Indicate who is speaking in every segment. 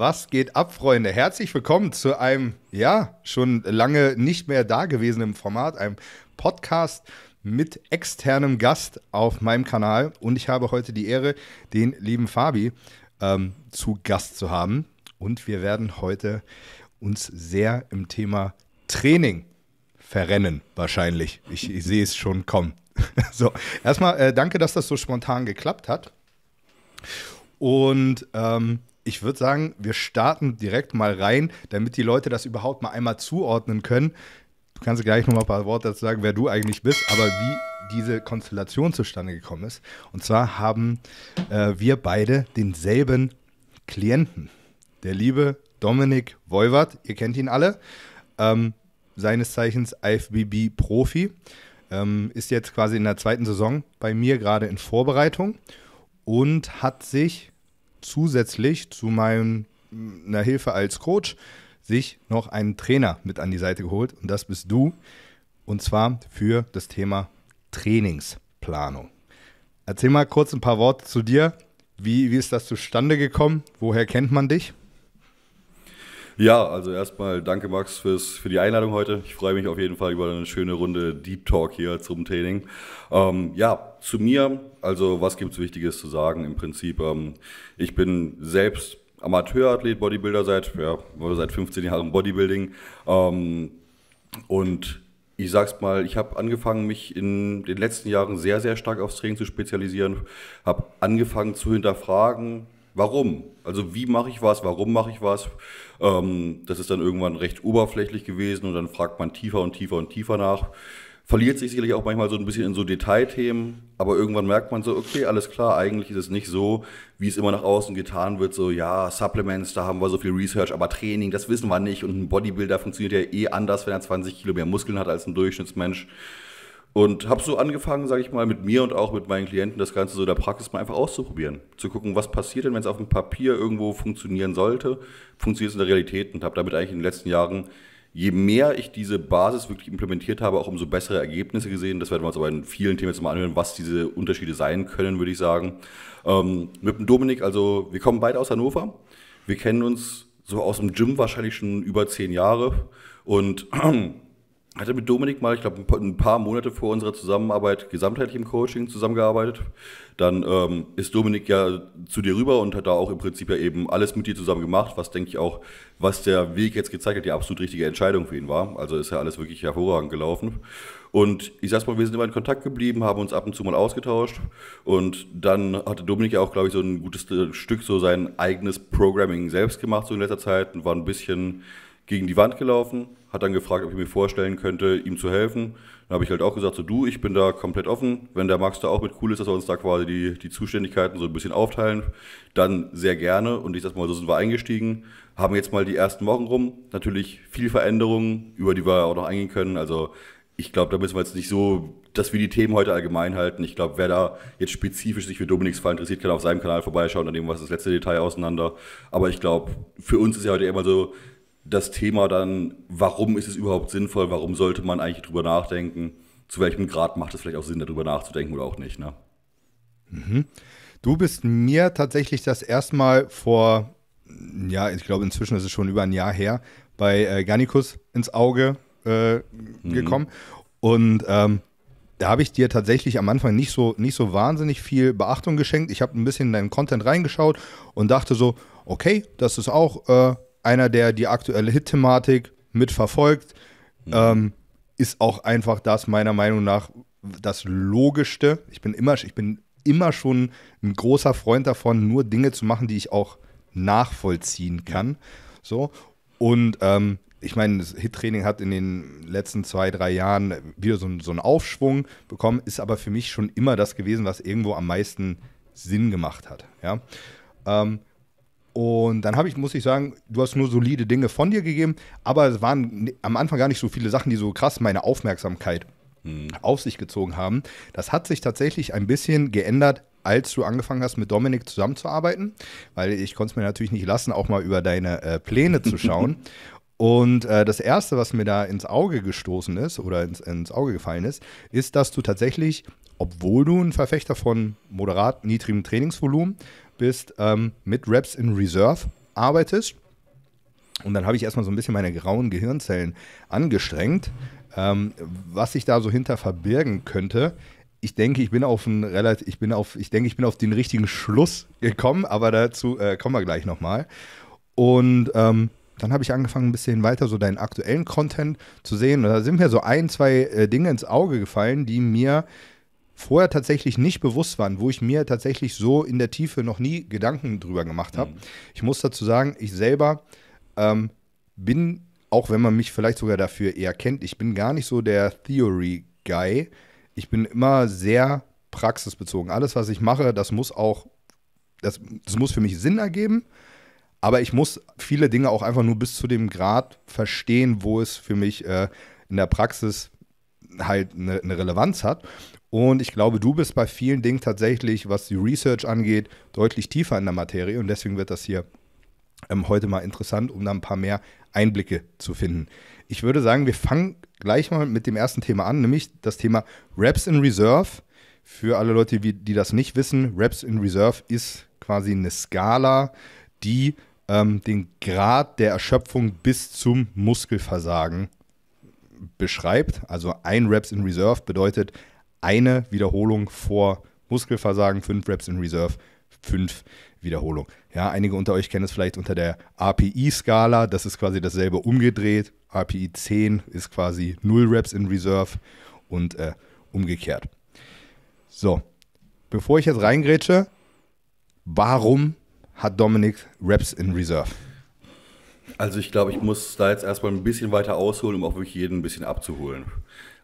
Speaker 1: Was geht ab, Freunde? Herzlich willkommen zu einem, ja, schon lange nicht mehr dagewesenen Format, einem Podcast mit externem Gast auf meinem Kanal. Und ich habe heute die Ehre, den lieben Fabi ähm, zu Gast zu haben. Und wir werden heute uns sehr im Thema Training verrennen, wahrscheinlich. Ich, ich sehe es schon kommen. so, erstmal äh, danke, dass das so spontan geklappt hat. Und ähm, ich würde sagen, wir starten direkt mal rein, damit die Leute das überhaupt mal einmal zuordnen können. Du kannst gleich noch mal ein paar Worte dazu sagen, wer du eigentlich bist, aber wie diese Konstellation zustande gekommen ist. Und zwar haben äh, wir beide denselben Klienten. Der liebe Dominik Woiwart, ihr kennt ihn alle, ähm, seines Zeichens IFBB-Profi, ähm, ist jetzt quasi in der zweiten Saison bei mir gerade in Vorbereitung und hat sich zusätzlich zu meiner Hilfe als Coach sich noch einen Trainer mit an die Seite geholt und das bist du und zwar für das Thema Trainingsplanung. Erzähl mal kurz ein paar Worte zu dir. Wie, wie ist das zustande gekommen? Woher kennt man dich?
Speaker 2: Ja, also erstmal danke Max fürs, für die Einladung heute. Ich freue mich auf jeden Fall über eine schöne Runde Deep Talk hier zum Training. Ähm, ja, zu mir, also was gibt es Wichtiges zu sagen? Im Prinzip, ähm, ich bin selbst Amateurathlet, Bodybuilder seit, ja, seit 15 Jahren Bodybuilding. Ähm, und ich sag's mal, ich habe angefangen, mich in den letzten Jahren sehr, sehr stark aufs Training zu spezialisieren, habe angefangen zu hinterfragen, Warum? Also wie mache ich was? Warum mache ich was? Ähm, das ist dann irgendwann recht oberflächlich gewesen und dann fragt man tiefer und tiefer und tiefer nach. Verliert sich sicherlich auch manchmal so ein bisschen in so Detailthemen, aber irgendwann merkt man so, okay, alles klar, eigentlich ist es nicht so, wie es immer nach außen getan wird, so ja, Supplements, da haben wir so viel Research, aber Training, das wissen wir nicht und ein Bodybuilder funktioniert ja eh anders, wenn er 20 Kilo mehr Muskeln hat als ein Durchschnittsmensch. Und habe so angefangen, sage ich mal, mit mir und auch mit meinen Klienten das Ganze so in der Praxis mal einfach auszuprobieren. Zu gucken, was passiert denn, wenn es auf dem Papier irgendwo funktionieren sollte, funktioniert es in der Realität und habe damit eigentlich in den letzten Jahren, je mehr ich diese Basis wirklich implementiert habe, auch umso bessere Ergebnisse gesehen. Das werden wir uns aber in vielen Themen jetzt mal anhören, was diese Unterschiede sein können, würde ich sagen. Ähm, mit dem Dominik, also wir kommen beide aus Hannover. Wir kennen uns so aus dem Gym wahrscheinlich schon über zehn Jahre und hatte mit Dominik mal, ich glaube, ein paar Monate vor unserer Zusammenarbeit gesamtheitlich im Coaching zusammengearbeitet. Dann ähm, ist Dominik ja zu dir rüber und hat da auch im Prinzip ja eben alles mit dir zusammen gemacht, was denke ich auch, was der Weg jetzt gezeigt hat, die absolut richtige Entscheidung für ihn war. Also ist ja alles wirklich hervorragend gelaufen. Und ich sag's mal, wir sind immer in Kontakt geblieben, haben uns ab und zu mal ausgetauscht. Und dann hatte Dominik ja auch, glaube ich, so ein gutes äh, Stück so sein eigenes Programming selbst gemacht, so in letzter Zeit, und war ein bisschen gegen die Wand gelaufen hat dann gefragt, ob ich mir vorstellen könnte, ihm zu helfen. Dann habe ich halt auch gesagt, so du, ich bin da komplett offen. Wenn der Max da auch mit cool ist, dass er uns da quasi die, die Zuständigkeiten so ein bisschen aufteilen, dann sehr gerne. Und ich sag mal, so sind wir eingestiegen. Haben jetzt mal die ersten Wochen rum. Natürlich viel Veränderungen, über die wir auch noch eingehen können. Also ich glaube, da müssen wir jetzt nicht so, dass wir die Themen heute allgemein halten. Ich glaube, wer da jetzt spezifisch sich für Dominiks Fall interessiert, kann auf seinem Kanal vorbeischauen, dann nehmen wir das letzte Detail auseinander. Aber ich glaube, für uns ist ja heute immer so, das Thema dann, warum ist es überhaupt sinnvoll, warum sollte man eigentlich drüber nachdenken, zu welchem Grad macht es vielleicht auch Sinn, darüber nachzudenken oder auch nicht. Ne?
Speaker 1: Mhm. Du bist mir tatsächlich das erstmal vor, ja, ich glaube inzwischen ist es schon über ein Jahr her, bei äh, Garnicus ins Auge äh, mhm. gekommen. Und ähm, da habe ich dir tatsächlich am Anfang nicht so, nicht so wahnsinnig viel Beachtung geschenkt. Ich habe ein bisschen in deinen Content reingeschaut und dachte so, okay, das ist auch äh, einer, der die aktuelle Hit-Thematik mitverfolgt, mhm. ähm, ist auch einfach das meiner Meinung nach das Logischste. Ich bin immer, ich bin immer schon ein großer Freund davon, nur Dinge zu machen, die ich auch nachvollziehen kann. So. Und ähm, ich meine, das Hit-Training hat in den letzten zwei, drei Jahren wieder so, so, einen Aufschwung bekommen, ist aber für mich schon immer das gewesen, was irgendwo am meisten Sinn gemacht hat. Ja. Ähm, und dann habe ich, muss ich sagen, du hast nur solide Dinge von dir gegeben, aber es waren am Anfang gar nicht so viele Sachen, die so krass meine Aufmerksamkeit hm. auf sich gezogen haben. Das hat sich tatsächlich ein bisschen geändert, als du angefangen hast, mit Dominik zusammenzuarbeiten, weil ich konnte es mir natürlich nicht lassen, auch mal über deine äh, Pläne zu schauen. Und äh, das Erste, was mir da ins Auge gestoßen ist oder ins, ins Auge gefallen ist, ist, dass du tatsächlich, obwohl du ein Verfechter von moderat niedrigem Trainingsvolumen bist, ähm, mit Raps in Reserve arbeitest. Und dann habe ich erstmal so ein bisschen meine grauen Gehirnzellen angestrengt, ähm, was sich da so hinter verbirgen könnte. Ich denke, ich bin auf einen relativ, ich bin auf, ich denke, ich bin auf den richtigen Schluss gekommen, aber dazu äh, kommen wir gleich nochmal. Und ähm, dann habe ich angefangen, ein bisschen weiter so deinen aktuellen Content zu sehen. Und da sind mir so ein, zwei äh, Dinge ins Auge gefallen, die mir vorher tatsächlich nicht bewusst waren, wo ich mir tatsächlich so in der Tiefe noch nie Gedanken drüber gemacht habe. Mhm. Ich muss dazu sagen, ich selber ähm, bin, auch wenn man mich vielleicht sogar dafür eher kennt, ich bin gar nicht so der Theory-Guy. Ich bin immer sehr praxisbezogen. Alles, was ich mache, das muss auch, das, das muss für mich Sinn ergeben. Aber ich muss viele Dinge auch einfach nur bis zu dem Grad verstehen, wo es für mich äh, in der Praxis halt eine, eine Relevanz hat. Und ich glaube, du bist bei vielen Dingen tatsächlich, was die Research angeht, deutlich tiefer in der Materie. Und deswegen wird das hier ähm, heute mal interessant, um da ein paar mehr Einblicke zu finden. Ich würde sagen, wir fangen gleich mal mit dem ersten Thema an, nämlich das Thema Reps in Reserve. Für alle Leute, die das nicht wissen, Reps in Reserve ist quasi eine Skala, die ähm, den Grad der Erschöpfung bis zum Muskelversagen beschreibt. Also ein Reps in Reserve bedeutet eine Wiederholung vor Muskelversagen, fünf Reps in Reserve, fünf Wiederholungen. Ja, einige unter euch kennen es vielleicht unter der rpi skala das ist quasi dasselbe umgedreht. RPI 10 ist quasi 0 Reps in Reserve und äh, umgekehrt. So, bevor ich jetzt reingrätsche, warum hat Dominik Reps in Reserve?
Speaker 2: Also ich glaube, ich muss da jetzt erstmal ein bisschen weiter ausholen, um auch wirklich jeden ein bisschen abzuholen.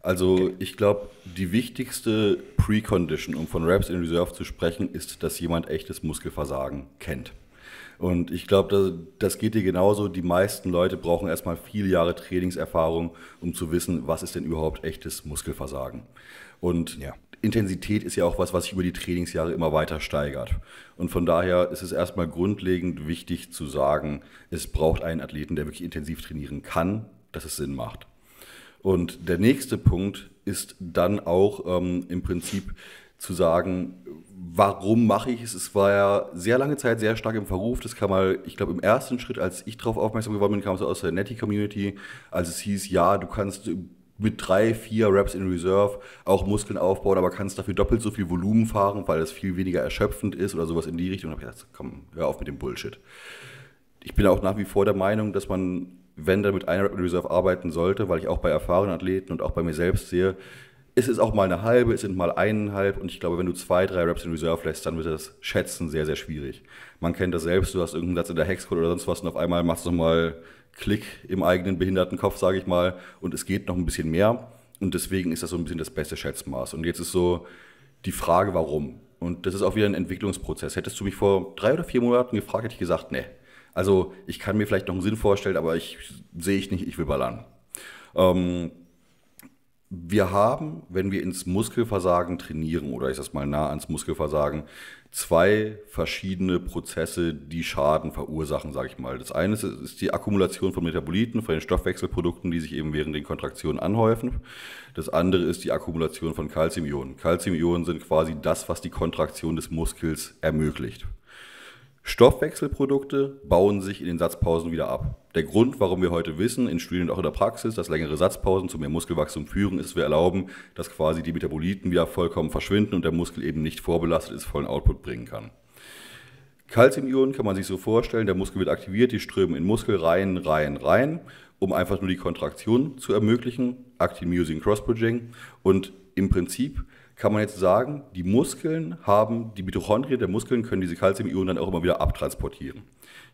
Speaker 2: Also okay. ich glaube, die wichtigste Precondition, um von Raps in Reserve zu sprechen, ist, dass jemand echtes Muskelversagen kennt. Und ich glaube, das, das, geht dir genauso. Die meisten Leute brauchen erstmal viele Jahre Trainingserfahrung, um zu wissen, was ist denn überhaupt echtes Muskelversagen. Und ja. Intensität ist ja auch was, was sich über die Trainingsjahre immer weiter steigert. Und von daher ist es erstmal grundlegend wichtig zu sagen, es braucht einen Athleten, der wirklich intensiv trainieren kann, dass es Sinn macht. Und der nächste Punkt ist dann auch ähm, im Prinzip zu sagen, warum mache ich es? Es war ja sehr lange Zeit sehr stark im Verruf. Das kam mal, ich glaube, im ersten Schritt, als ich darauf aufmerksam geworden bin, kam es aus der Netty-Community, als es hieß, ja, du kannst mit drei, vier Reps in Reserve auch Muskeln aufbauen, aber kannst dafür doppelt so viel Volumen fahren, weil es viel weniger erschöpfend ist oder sowas in die Richtung. Da habe ich gedacht, komm, hör auf mit dem Bullshit. Ich bin auch nach wie vor der Meinung, dass man wenn dann mit einer Rapid Reserve arbeiten sollte, weil ich auch bei erfahrenen Athleten und auch bei mir selbst sehe, es ist auch mal eine halbe, es sind mal eineinhalb und ich glaube, wenn du zwei, drei Raps in Reserve lässt, dann wird das Schätzen sehr, sehr schwierig. Man kennt das selbst, du hast irgendeinen Satz in der Hexcode oder sonst was und auf einmal machst du mal Klick im eigenen behinderten Kopf, sage ich mal, und es geht noch ein bisschen mehr und deswegen ist das so ein bisschen das beste Schätzmaß. Und jetzt ist so die Frage, warum? Und das ist auch wieder ein Entwicklungsprozess. Hättest du mich vor drei oder vier Monaten gefragt, hätte ich gesagt, nee, also ich kann mir vielleicht noch einen Sinn vorstellen, aber ich sehe ich nicht, ich will ballern. Ähm, wir haben, wenn wir ins Muskelversagen trainieren oder ich sage mal nah ans Muskelversagen, zwei verschiedene Prozesse, die Schaden verursachen, sage ich mal. Das eine ist die Akkumulation von Metaboliten, von den Stoffwechselprodukten, die sich eben während den Kontraktionen anhäufen. Das andere ist die Akkumulation von Calciumionen. Calciumionen sind quasi das, was die Kontraktion des Muskels ermöglicht. Stoffwechselprodukte bauen sich in den Satzpausen wieder ab. Der Grund, warum wir heute wissen, in Studien und auch in der Praxis, dass längere Satzpausen zu mehr Muskelwachstum führen, ist, wir erlauben, dass quasi die Metaboliten wieder vollkommen verschwinden und der Muskel eben nicht vorbelastet ist, vollen Output bringen kann. Calcium-Ionen kann man sich so vorstellen, der Muskel wird aktiviert, die strömen in Muskel rein, rein, rein, um einfach nur die Kontraktion zu ermöglichen, Actin-Musin-Cross-Bridging und im Prinzip kann man jetzt sagen, die Muskeln haben, die Mitochondrien der Muskeln können diese Calcium-Ionen dann auch immer wieder abtransportieren.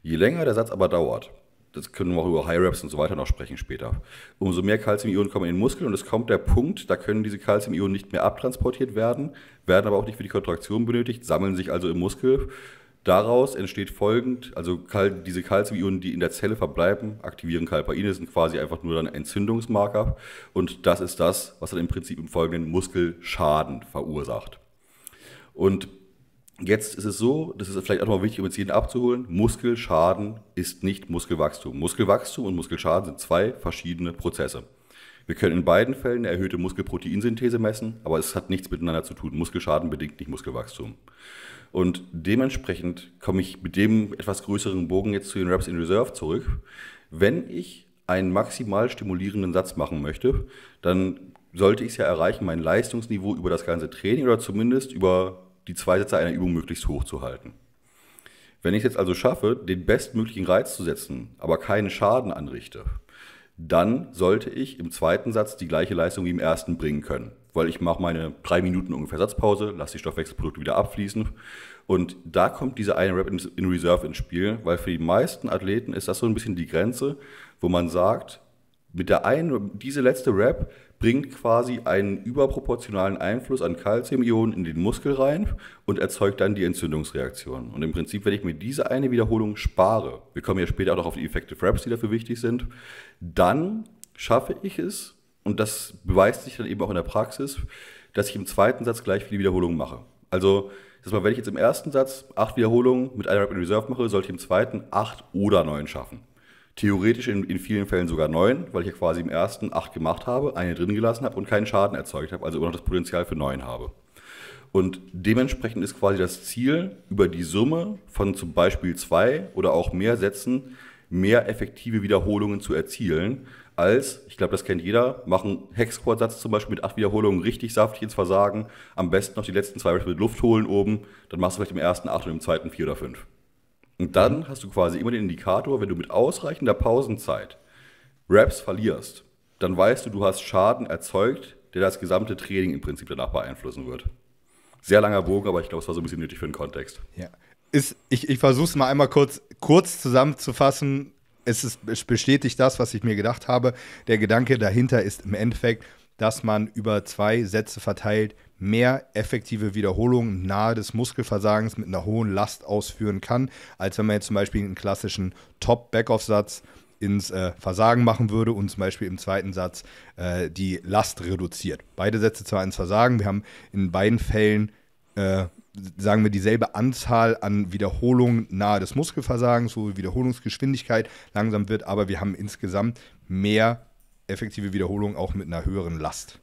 Speaker 2: Je länger der Satz aber dauert, das können wir auch über High-Reps und so weiter noch sprechen später. Umso mehr Calcium-Ionen kommen in den Muskeln und es kommt der Punkt, da können diese Calcium-Ionen nicht mehr abtransportiert werden, werden aber auch nicht für die Kontraktion benötigt, sammeln sich also im Muskel Daraus entsteht folgend, also diese Calcium-Ionen, die in der Zelle verbleiben, aktivieren Calpain, sind quasi einfach nur dann Entzündungsmarker und das ist das, was dann im Prinzip im folgenden Muskelschaden verursacht. Und Jetzt ist es so, das ist vielleicht auch mal wichtig, um jetzt jeden abzuholen, Muskelschaden ist nicht Muskelwachstum. Muskelwachstum und Muskelschaden sind zwei verschiedene Prozesse. Wir können in beiden Fällen eine erhöhte Muskelproteinsynthese messen, aber es hat nichts miteinander zu tun. Muskelschaden bedingt nicht Muskelwachstum. Und dementsprechend komme ich mit dem etwas größeren Bogen jetzt zu den Raps in Reserve zurück. Wenn ich einen maximal stimulierenden Satz machen möchte, dann sollte ich es ja erreichen, mein Leistungsniveau über das ganze Training oder zumindest über die zwei Sätze einer Übung möglichst hoch zu halten. Wenn ich es jetzt also schaffe, den bestmöglichen Reiz zu setzen, aber keinen Schaden anrichte, dann sollte ich im zweiten Satz die gleiche Leistung wie im ersten bringen können weil ich mache meine drei Minuten ungefähr Satzpause, lasse die Stoffwechselprodukte wieder abfließen. Und da kommt diese eine Rap in Reserve ins Spiel, weil für die meisten Athleten ist das so ein bisschen die Grenze, wo man sagt, mit der einen, diese letzte Rap bringt quasi einen überproportionalen Einfluss an Calciumionen in den Muskel rein und erzeugt dann die Entzündungsreaktion. Und im Prinzip, wenn ich mir diese eine Wiederholung spare, wir kommen ja später auch noch auf die Effective Raps, die dafür wichtig sind, dann schaffe ich es, und das beweist sich dann eben auch in der Praxis, dass ich im zweiten Satz gleich viele Wiederholungen mache. Also, das heißt, wenn ich jetzt im ersten Satz acht Wiederholungen mit einer Rapid Reserve mache, sollte ich im zweiten acht oder neun schaffen. Theoretisch in, in vielen Fällen sogar neun, weil ich ja quasi im ersten acht gemacht habe, eine drin gelassen habe und keinen Schaden erzeugt habe, also immer noch das Potenzial für neun habe. Und dementsprechend ist quasi das Ziel, über die Summe von zum Beispiel zwei oder auch mehr Sätzen mehr effektive Wiederholungen zu erzielen, als, ich glaube, das kennt jeder, machen Hex-Squad-Satz zum Beispiel mit acht Wiederholungen richtig saftig ins Versagen, am besten noch die letzten zwei mit Luft holen oben, dann machst du vielleicht im ersten acht und im zweiten vier oder fünf. Und dann mhm. hast du quasi immer den Indikator, wenn du mit ausreichender Pausenzeit Raps verlierst, dann weißt du, du hast Schaden erzeugt, der das gesamte Training im Prinzip danach beeinflussen wird. Sehr langer Bogen, aber ich glaube, es war so ein
Speaker 1: bisschen nötig für den Kontext. Ja. Ist, ich ich versuche es mal einmal kurz, kurz zusammenzufassen, es, ist, es bestätigt das, was ich mir gedacht habe. Der Gedanke dahinter ist im Endeffekt, dass man über zwei Sätze verteilt mehr effektive Wiederholungen nahe des Muskelversagens mit einer hohen Last ausführen kann, als wenn man jetzt zum Beispiel einen klassischen Top-Backoff-Satz ins äh, Versagen machen würde und zum Beispiel im zweiten Satz äh, die Last reduziert. Beide Sätze zwar ins Versagen, wir haben in beiden Fällen äh, sagen wir, dieselbe Anzahl an Wiederholungen nahe des Muskelversagens, wo Wiederholungsgeschwindigkeit langsam wird, aber wir haben insgesamt mehr effektive Wiederholungen auch mit einer höheren Last,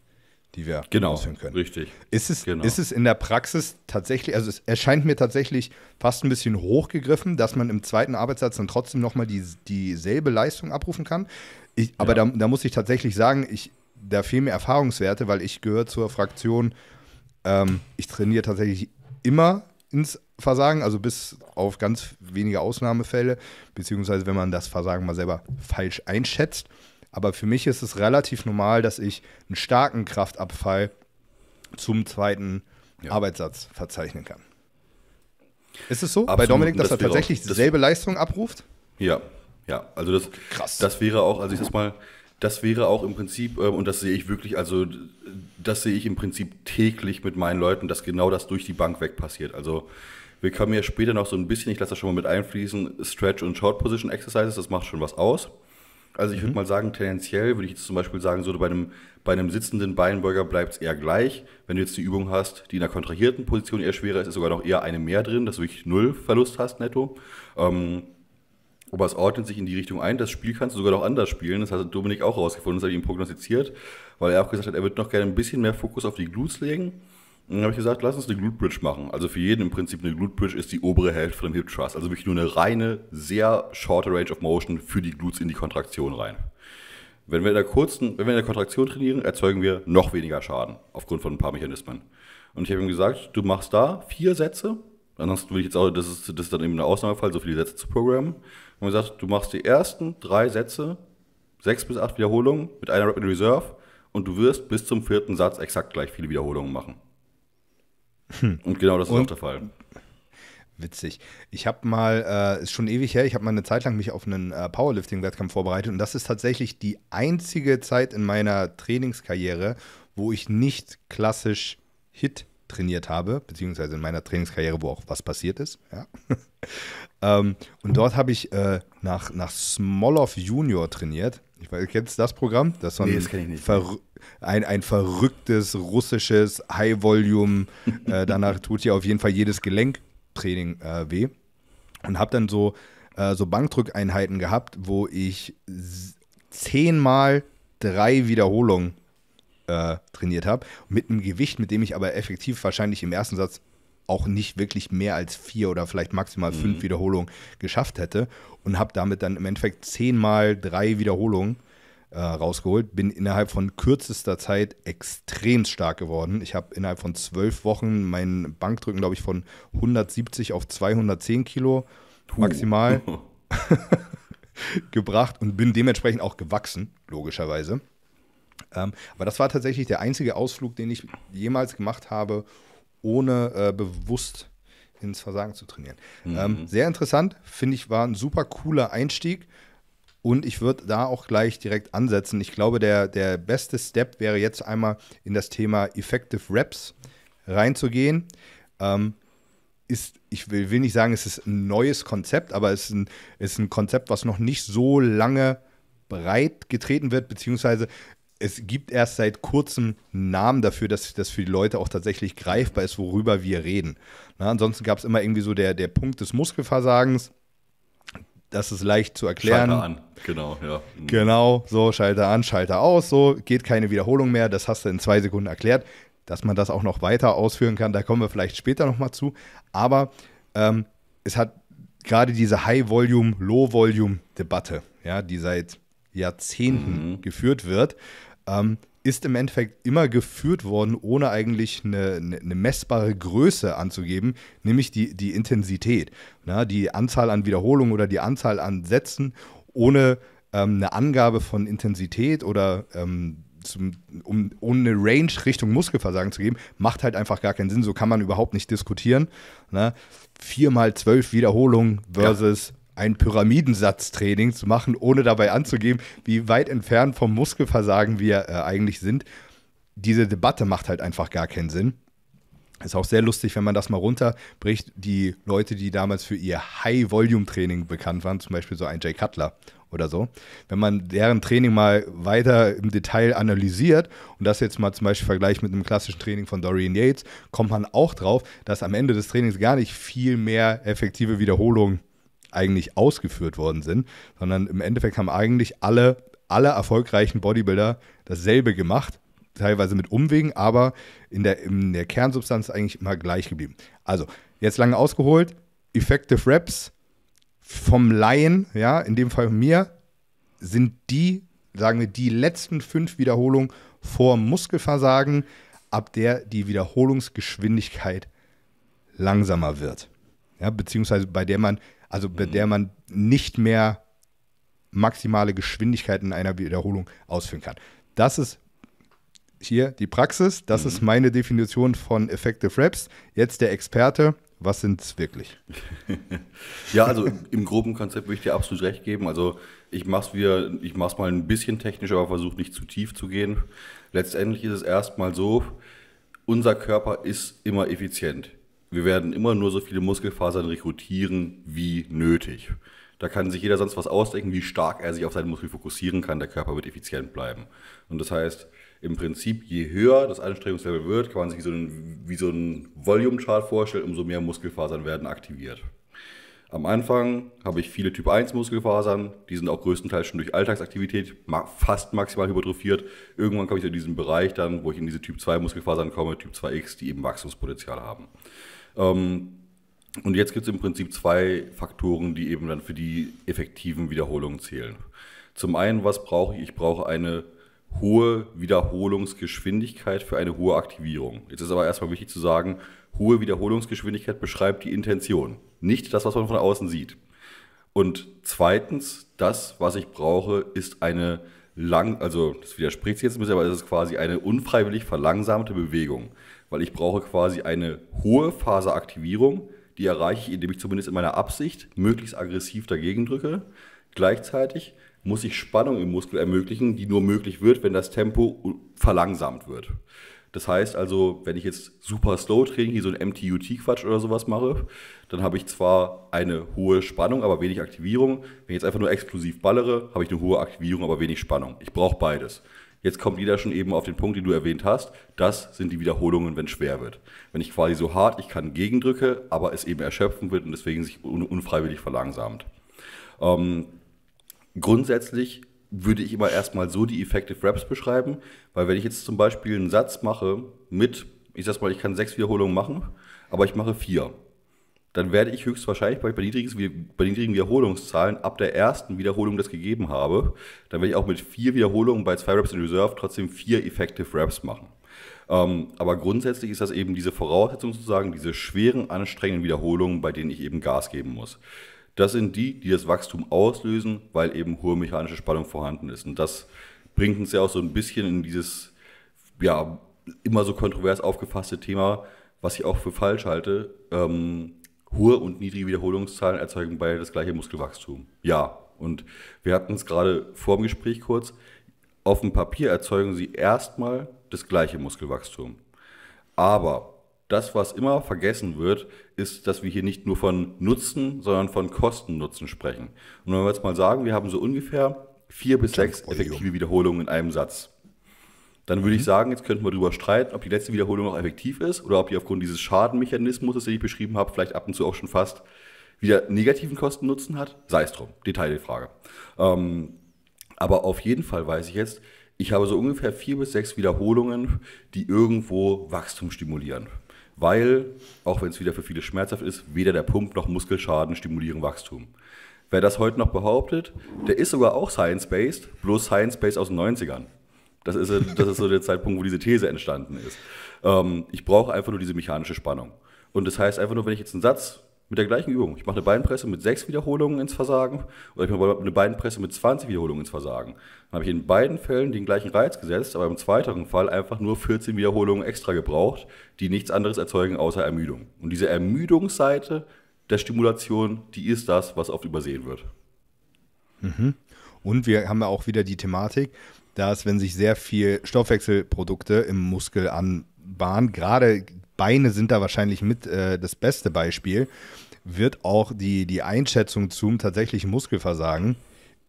Speaker 1: die wir genau, ausführen können. Richtig. Ist es, genau. ist es in der Praxis tatsächlich, also es erscheint mir tatsächlich fast ein bisschen hochgegriffen, dass man im zweiten Arbeitssatz dann trotzdem nochmal die, dieselbe Leistung abrufen kann. Ich, aber ja. da, da, muss ich tatsächlich sagen, ich, da fehlen mir Erfahrungswerte, weil ich gehöre zur Fraktion, ähm, ich trainiere tatsächlich immer ins Versagen, also bis auf ganz wenige Ausnahmefälle, beziehungsweise wenn man das Versagen mal selber falsch einschätzt. Aber für mich ist es relativ normal, dass ich einen starken Kraftabfall zum zweiten ja. Arbeitssatz verzeichnen kann. Ist es so Absolut. bei Dominik, dass das er tatsächlich dieselbe Leistung abruft? Ja,
Speaker 2: ja. Also das, Krass. das wäre auch, also ich sag mal das wäre auch im Prinzip, äh, und das sehe ich wirklich, also äh, das sehe ich im Prinzip täglich mit meinen Leuten, dass genau das durch die Bank weg passiert. Also wir können ja später noch so ein bisschen, ich lasse das schon mal mit einfließen, Stretch und Short Position Exercises, das macht schon was aus. Also ich würde mhm. mal sagen, tendenziell würde ich jetzt zum Beispiel sagen, so bei einem, bei einem sitzenden Beinbeuger bleibt es eher gleich. Wenn du jetzt die Übung hast, die in einer kontrahierten Position eher schwerer ist, ist sogar noch eher eine mehr drin, dass du wirklich null Verlust hast netto. Ähm, aber es ordnet sich in die Richtung ein. Das Spiel kannst du sogar noch anders spielen. Das hat Dominik auch rausgefunden. Das habe ich ihm prognostiziert, weil er auch gesagt hat, er wird noch gerne ein bisschen mehr Fokus auf die Glutes legen. Und dann habe ich gesagt, lass uns eine Glute Bridge machen. Also für jeden im Prinzip eine Glute Bridge ist die obere Hälfte von dem Hip Trust. Also wirklich nur eine reine, sehr shorter Range of Motion für die Glutes in die Kontraktion rein. Wenn wir in der kurzen, wenn wir in der Kontraktion trainieren, erzeugen wir noch weniger Schaden aufgrund von ein paar Mechanismen. Und ich habe ihm gesagt, du machst da vier Sätze. Ansonsten würde ich jetzt auch, das ist, das ist dann eben ein Ausnahmefall, so viele Sätze zu programmen. Und gesagt, du machst die ersten drei Sätze, sechs bis acht Wiederholungen mit einer Rep in Reserve und du wirst bis zum vierten Satz exakt gleich viele Wiederholungen machen. Hm. Und genau das ist auch der Fall.
Speaker 1: Witzig. Ich habe mal, äh, ist schon ewig her, ich habe mal eine Zeit lang mich auf einen äh, Powerlifting-Wettkampf vorbereitet und das ist tatsächlich die einzige Zeit in meiner Trainingskarriere, wo ich nicht klassisch Hit trainiert habe, beziehungsweise in meiner Trainingskarriere, wo auch was passiert ist. Ja. ähm, und dort habe ich äh, nach, nach of Junior trainiert. Ich weiß, kennst du das Programm? Das ist nee, das kenne ich nicht. Ein, ein verrücktes russisches High-Volume. äh, danach tut ja auf jeden Fall jedes Gelenktraining äh, weh. Und habe dann so, äh, so Bankdrückeinheiten gehabt, wo ich zehnmal drei Wiederholungen äh, trainiert habe, mit einem Gewicht, mit dem ich aber effektiv wahrscheinlich im ersten Satz auch nicht wirklich mehr als vier oder vielleicht maximal fünf mhm. Wiederholungen geschafft hätte und habe damit dann im Endeffekt zehnmal drei Wiederholungen äh, rausgeholt. Bin innerhalb von kürzester Zeit extrem stark geworden. Ich habe innerhalb von zwölf Wochen meinen Bankdrücken, glaube ich, von 170 auf 210 Kilo maximal gebracht und bin dementsprechend auch gewachsen, logischerweise. Ähm, aber das war tatsächlich der einzige Ausflug, den ich jemals gemacht habe, ohne äh, bewusst ins Versagen zu trainieren. Mhm. Ähm, sehr interessant, finde ich, war ein super cooler Einstieg. Und ich würde da auch gleich direkt ansetzen. Ich glaube, der, der beste Step wäre jetzt einmal in das Thema Effective Reps reinzugehen. Ähm, ist, ich will, will, nicht sagen, es ist ein neues Konzept, aber es ist ein, ist ein Konzept, was noch nicht so lange breit getreten wird, beziehungsweise es gibt erst seit kurzem einen Namen dafür, dass das für die Leute auch tatsächlich greifbar ist, worüber wir reden. Na, ansonsten gab es immer irgendwie so der, der Punkt des Muskelversagens. Das ist leicht zu erklären. Schalter an, genau, ja. Mhm. Genau, so, Schalter an, Schalter aus, so, geht keine Wiederholung mehr, das hast du in zwei Sekunden erklärt. Dass man das auch noch weiter ausführen kann, da kommen wir vielleicht später nochmal zu. Aber ähm, es hat gerade diese High-Volume, Low-Volume-Debatte, ja, die seit Jahrzehnten mhm. geführt wird, ähm, ist im Endeffekt immer geführt worden, ohne eigentlich eine, eine, messbare Größe anzugeben, nämlich die, die Intensität, ne? die Anzahl an Wiederholungen oder die Anzahl an Sätzen, ohne ähm, eine Angabe von Intensität oder ähm, zum, um, ohne eine Range Richtung Muskelversagen zu geben, macht halt einfach gar keinen Sinn. So kann man überhaupt nicht diskutieren. Ne? mal zwölf Wiederholungen versus ein Pyramidensatztraining zu machen, ohne dabei anzugeben, wie weit entfernt vom Muskelversagen wir äh, eigentlich sind. Diese Debatte macht halt einfach gar keinen Sinn. Ist auch sehr lustig, wenn man das mal runterbricht. Die Leute, die damals für ihr High-Volume-Training bekannt waren, zum Beispiel so ein Jay Cutler oder so, wenn man deren Training mal weiter im Detail analysiert und das jetzt mal zum Beispiel vergleicht mit einem klassischen Training von Dorian Yates, kommt man auch drauf, dass am Ende des Trainings gar nicht viel mehr effektive Wiederholungen eigentlich ausgeführt worden sind, sondern im Endeffekt haben eigentlich alle, alle erfolgreichen Bodybuilder dasselbe gemacht, teilweise mit Umwegen, aber in der, in der Kernsubstanz eigentlich immer gleich geblieben. Also, jetzt lange ausgeholt, Effective Reps vom Laien, ja, in dem Fall von mir, sind die, sagen wir, die letzten fünf Wiederholungen vor Muskelversagen, ab der die Wiederholungsgeschwindigkeit langsamer wird. Ja, beziehungsweise bei der man also bei mhm. der man nicht mehr maximale Geschwindigkeit in einer Wiederholung ausführen kann. Das ist hier die Praxis, das mhm. ist meine Definition von Effective Reps. Jetzt der Experte, was sind es wirklich? ja, also
Speaker 2: im, im groben Konzept würde ich dir absolut recht geben. Also ich mache es mal ein bisschen technisch, aber versuche nicht zu tief zu gehen. Letztendlich ist es erstmal so, unser Körper ist immer effizient wir werden immer nur so viele Muskelfasern rekrutieren, wie nötig. Da kann sich jeder sonst was ausdenken, wie stark er sich auf seinen Muskel fokussieren kann. Der Körper wird effizient bleiben. Und das heißt, im Prinzip, je höher das Anstrengungslevel wird, kann man sich so einen, wie so ein Volume-Chart vorstellen, umso mehr Muskelfasern werden aktiviert. Am Anfang habe ich viele Typ 1 Muskelfasern, die sind auch größtenteils schon durch Alltagsaktivität fast maximal hypertrophiert. Irgendwann komme ich in diesen Bereich dann, wo ich in diese Typ 2 Muskelfasern komme, Typ 2X, die eben Wachstumspotenzial haben. Ähm, und jetzt gibt es im Prinzip zwei Faktoren, die eben dann für die effektiven Wiederholungen zählen. Zum einen, was brauche ich? Ich brauche eine hohe Wiederholungsgeschwindigkeit für eine hohe Aktivierung. Jetzt ist aber erstmal wichtig zu sagen, hohe Wiederholungsgeschwindigkeit beschreibt die Intention, nicht das, was man von außen sieht. Und zweitens, das, was ich brauche, ist eine lang, also das widerspricht sich jetzt ein bisschen, aber es ist quasi eine unfreiwillig verlangsamte Bewegung weil ich brauche quasi eine hohe Faseraktivierung. Die erreiche ich, indem ich zumindest in meiner Absicht möglichst aggressiv dagegen drücke. Gleichzeitig muss ich Spannung im Muskel ermöglichen, die nur möglich wird, wenn das Tempo verlangsamt wird. Das heißt also, wenn ich jetzt super Slow Training, hier so ein MTUT-Quatsch oder sowas mache, dann habe ich zwar eine hohe Spannung, aber wenig Aktivierung. Wenn ich jetzt einfach nur explosiv ballere, habe ich eine hohe Aktivierung, aber wenig Spannung. Ich brauche beides. Jetzt kommt jeder schon eben auf den Punkt, den du erwähnt hast. Das sind die Wiederholungen, wenn es schwer wird. Wenn ich quasi so hart, ich kann gegendrücke, aber es eben erschöpfen wird und deswegen sich un unfreiwillig verlangsamt. Ähm, grundsätzlich würde ich immer erstmal so die Effective Raps beschreiben, weil wenn ich jetzt zum Beispiel einen Satz mache mit, ich sag mal, ich kann sechs Wiederholungen machen, aber ich mache vier dann werde ich höchstwahrscheinlich bei, bei, niedrigen, Wiederholungszahlen ab der ersten Wiederholung das gegeben habe, dann werde ich auch mit vier Wiederholungen bei zwei Reps in Reserve trotzdem vier Effective Reps machen. Ähm, aber grundsätzlich ist das eben diese Voraussetzung sozusagen, diese schweren, anstrengenden Wiederholungen, bei denen ich eben Gas geben muss. Das sind die, die das Wachstum auslösen, weil eben hohe mechanische Spannung vorhanden ist. Und das bringt uns ja auch so ein bisschen in dieses, ja, immer so kontrovers aufgefasste Thema, was ich auch für falsch halte, ähm, Hohe und niedrige Wiederholungszahlen erzeugen beide das gleiche Muskelwachstum. Ja. Und wir hatten es gerade vor dem Gespräch kurz. Auf dem Papier erzeugen sie erstmal das gleiche Muskelwachstum. Aber das, was immer vergessen wird, ist, dass wir hier nicht nur von Nutzen, sondern von Kosten-Nutzen sprechen. Und wenn wir jetzt mal sagen, wir haben so ungefähr vier bis sechs effektive Wiederholungen in einem Satz dann würde mhm. ich sagen, jetzt könnten wir darüber streiten, ob die letzte Wiederholung noch effektiv ist oder ob die aufgrund dieses Schadenmechanismus, den ich beschrieben habe, vielleicht ab und zu auch schon fast wieder negativen Kosten-Nutzen hat. Sei es drum, Detailfrage. Ähm, aber auf jeden Fall weiß ich jetzt, ich habe so ungefähr vier bis sechs Wiederholungen, die irgendwo Wachstum stimulieren. Weil, auch wenn es wieder für viele schmerzhaft ist, weder der Pump noch Muskelschaden stimulieren Wachstum. Wer das heute noch behauptet, der ist sogar auch science-based, bloß science-based aus den 90ern. Das ist, das ist so der Zeitpunkt, wo diese These entstanden ist. Ähm, ich brauche einfach nur diese mechanische Spannung. Und das heißt einfach nur, wenn ich jetzt einen Satz mit der gleichen Übung. Ich mache eine Beinpresse mit sechs Wiederholungen ins Versagen oder ich mache eine Beinpresse mit 20 Wiederholungen ins Versagen. Dann habe ich in beiden Fällen den gleichen Reiz gesetzt, aber im zweiten Fall einfach nur 14 Wiederholungen extra gebraucht, die nichts anderes erzeugen außer Ermüdung. Und diese Ermüdungsseite der Stimulation, die ist das, was oft übersehen wird.
Speaker 1: Mhm. Und wir haben ja auch wieder die Thematik, dass wenn sich sehr viel Stoffwechselprodukte im Muskel anbahnen, gerade Beine sind da wahrscheinlich mit äh, das beste Beispiel, wird auch die, die Einschätzung zum tatsächlichen Muskelversagen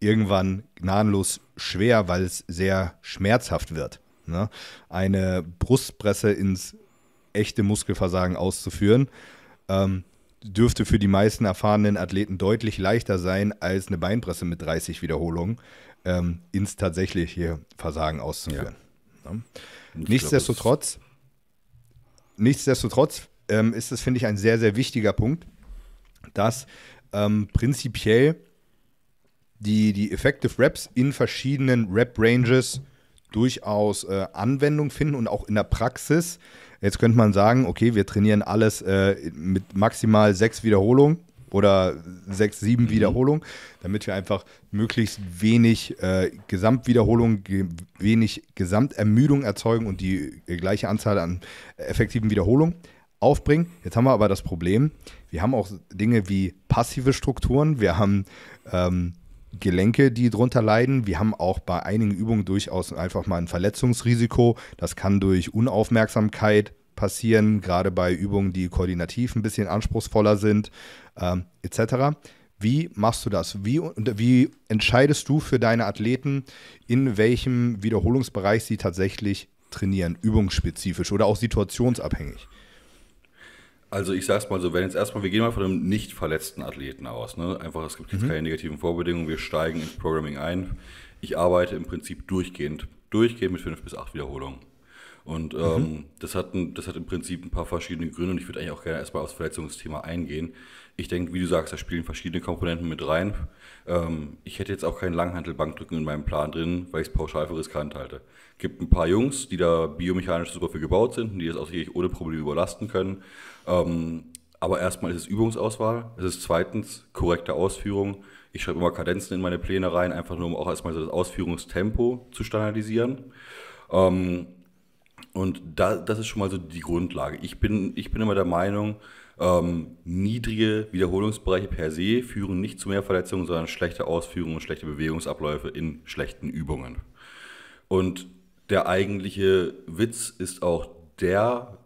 Speaker 1: irgendwann gnadenlos schwer, weil es sehr schmerzhaft wird. Ne? Eine Brustpresse ins echte Muskelversagen auszuführen, ähm, dürfte für die meisten erfahrenen Athleten deutlich leichter sein als eine Beinpresse mit 30 Wiederholungen ähm, ins tatsächliche Versagen auszuführen. Ja. Ne? Nichtsdestotrotz, glaub, nichtsdestotrotz ähm, ist es, finde ich, ein sehr, sehr wichtiger Punkt, dass ähm, prinzipiell die, die Effective Raps in verschiedenen Rap-Ranges durchaus äh, Anwendung finden und auch in der Praxis. Jetzt könnte man sagen, okay, wir trainieren alles äh, mit maximal sechs Wiederholungen oder sechs, sieben mhm. Wiederholungen, damit wir einfach möglichst wenig äh, Gesamtwiederholung, ge wenig Gesamtermüdung erzeugen und die äh, gleiche Anzahl an effektiven Wiederholungen aufbringen. Jetzt haben wir aber das Problem, wir haben auch Dinge wie passive Strukturen, wir haben ähm, Gelenke, die drunter leiden. Wir haben auch bei einigen Übungen durchaus einfach mal ein Verletzungsrisiko. Das kann durch Unaufmerksamkeit passieren, gerade bei Übungen, die koordinativ ein bisschen anspruchsvoller sind, ähm, etc. Wie machst du das? Wie, wie entscheidest du für deine Athleten, in welchem Wiederholungsbereich sie tatsächlich trainieren, übungsspezifisch oder auch situationsabhängig?
Speaker 2: Also ich sag's mal so, wenn jetzt erstmal, wir gehen mal von einem nicht verletzten Athleten aus. Ne? Einfach, es gibt jetzt mhm. keine negativen Vorbedingungen, wir steigen ins Programming ein. Ich arbeite im Prinzip durchgehend, durchgehend mit fünf bis acht Wiederholungen. Und mhm. ähm, mhm. das, hat das hat im Prinzip ein paar verschiedene Gründe und ich würde eigentlich auch gerne erstmal aufs Verletzungsthema eingehen. Ich denke, wie du sagst, da spielen verschiedene Komponenten mit rein. Ähm, ich hätte jetzt auch keinen Langhantelbankdrücken in meinem Plan drin, weil ich es pauschal für riskant halte. Es gibt ein paar Jungs, die da biomechanisch super für gebaut sind und die das auch sicherlich ohne Probleme überlasten können. Ähm, aber erstmal ist es Übungsauswahl, es ist zweitens korrekte Ausführung. Ich schreibe immer Kadenzen in meine Pläne rein, einfach nur um auch erstmal so das Ausführungstempo zu standardisieren. Ähm, und da, das ist schon mal so die Grundlage. Ich bin, ich bin immer der Meinung, ähm, niedrige Wiederholungsbereiche per se führen nicht zu mehr Verletzungen, sondern schlechte Ausführungen und schlechte Bewegungsabläufe in schlechten Übungen. Und der eigentliche Witz ist auch der,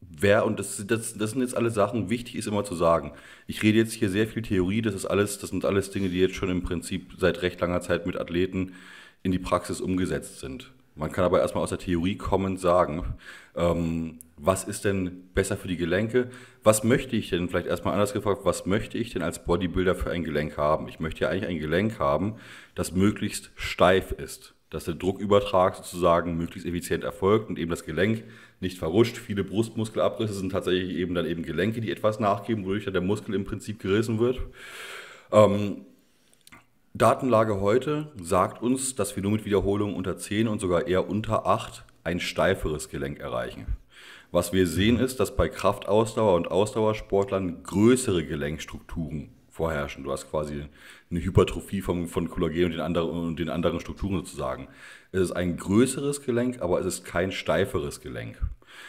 Speaker 2: wer, und das, das, das sind jetzt alle Sachen, wichtig ist immer zu sagen. Ich rede jetzt hier sehr viel Theorie, das ist alles, das sind alles Dinge, die jetzt schon im Prinzip seit recht langer Zeit mit Athleten in die Praxis umgesetzt sind. Man kann aber erstmal aus der Theorie kommend sagen, ähm, was ist denn besser für die Gelenke? Was möchte ich denn, vielleicht erstmal anders gefragt, was möchte ich denn als Bodybuilder für ein Gelenk haben? Ich möchte ja eigentlich ein Gelenk haben, das möglichst steif ist, dass der Druckübertrag sozusagen möglichst effizient erfolgt und eben das Gelenk nicht verrutscht. Viele Brustmuskelabrisse sind tatsächlich eben dann eben Gelenke, die etwas nachgeben, wodurch dann der Muskel im Prinzip gerissen wird. Ähm, Datenlage heute sagt uns, dass wir nur mit Wiederholungen unter 10 und sogar eher unter 8 ein steiferes Gelenk erreichen. Was wir sehen mhm. ist, dass bei Kraftausdauer und Ausdauersportlern größere Gelenkstrukturen vorherrschen. Du hast quasi eine Hypertrophie von, von Kollagen und den, anderen, und den anderen Strukturen sozusagen. Es ist ein größeres Gelenk, aber es ist kein steiferes Gelenk.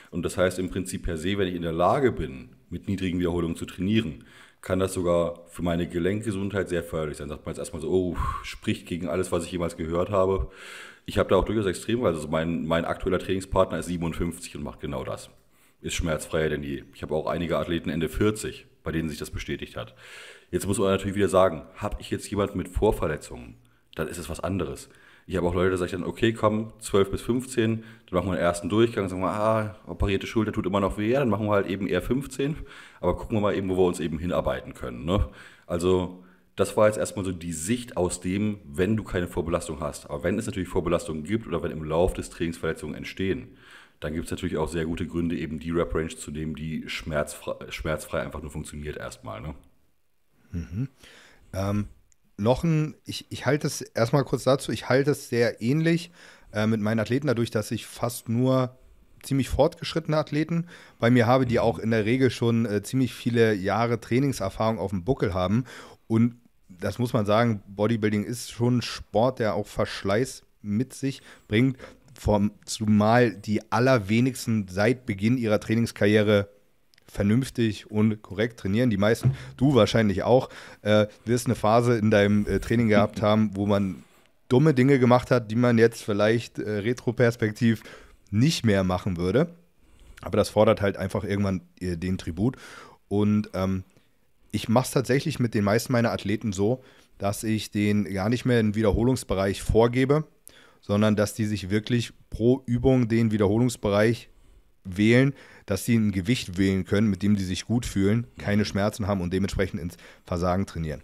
Speaker 2: Und das heißt im Prinzip per se, wenn ich in der Lage bin, mit niedrigen Wiederholungen zu trainieren, kann das sogar für meine Gelenkgesundheit sehr förderlich sein. Sagt man jetzt erstmal so, oh, spricht gegen alles, was ich jemals gehört habe. Ich habe da auch durchaus extrem, also mein, mein aktueller Trainingspartner ist 57 und macht genau das. Ist schmerzfreier denn je. Ich habe auch einige Athleten Ende 40, bei denen sich das bestätigt hat. Jetzt muss man natürlich wieder sagen, habe ich jetzt jemanden mit Vorverletzungen, dann ist es was anderes. Ich habe auch Leute, da sage ich dann, okay, komm, 12 bis 15, dann machen wir den ersten Durchgang, sagen wir, ah, operierte Schulter tut immer noch weh, dann machen wir halt eben eher 15, aber gucken wir mal eben, wo wir uns eben hinarbeiten können. Ne? Also das war jetzt erstmal so die Sicht aus dem, wenn du keine Vorbelastung hast. Aber wenn es natürlich Vorbelastungen gibt oder wenn im Lauf des Trainings Verletzungen entstehen, dann gibt es natürlich auch sehr gute Gründe, eben die Rep-Range zu nehmen, die schmerzfrei, schmerzfrei einfach nur funktioniert erstmal. Ne?
Speaker 1: Mhm. Ähm, Lochen, ich, ich halte es erstmal kurz dazu, ich halte es sehr ähnlich äh, mit meinen Athleten, dadurch, dass ich fast nur ziemlich fortgeschrittene Athleten bei mir habe, die auch in der Regel schon äh, ziemlich viele Jahre Trainingserfahrung auf dem Buckel haben. Und das muss man sagen, Bodybuilding ist schon ein Sport, der auch Verschleiß mit sich bringt, vom, zumal die allerwenigsten seit Beginn ihrer Trainingskarriere vernünftig und korrekt trainieren. Die meisten, du wahrscheinlich auch, äh, wirst eine Phase in deinem äh, Training gehabt haben, wo man dumme Dinge gemacht hat, die man jetzt vielleicht äh, retroperspektiv nicht mehr machen würde. Aber das fordert halt einfach irgendwann äh, den Tribut. Und ähm, ich mache es tatsächlich mit den meisten meiner Athleten so, dass ich den gar nicht mehr im Wiederholungsbereich vorgebe, sondern dass die sich wirklich pro Übung den Wiederholungsbereich wählen, dass sie ein Gewicht wählen können, mit dem sie sich gut fühlen, keine Schmerzen haben und dementsprechend ins Versagen trainieren.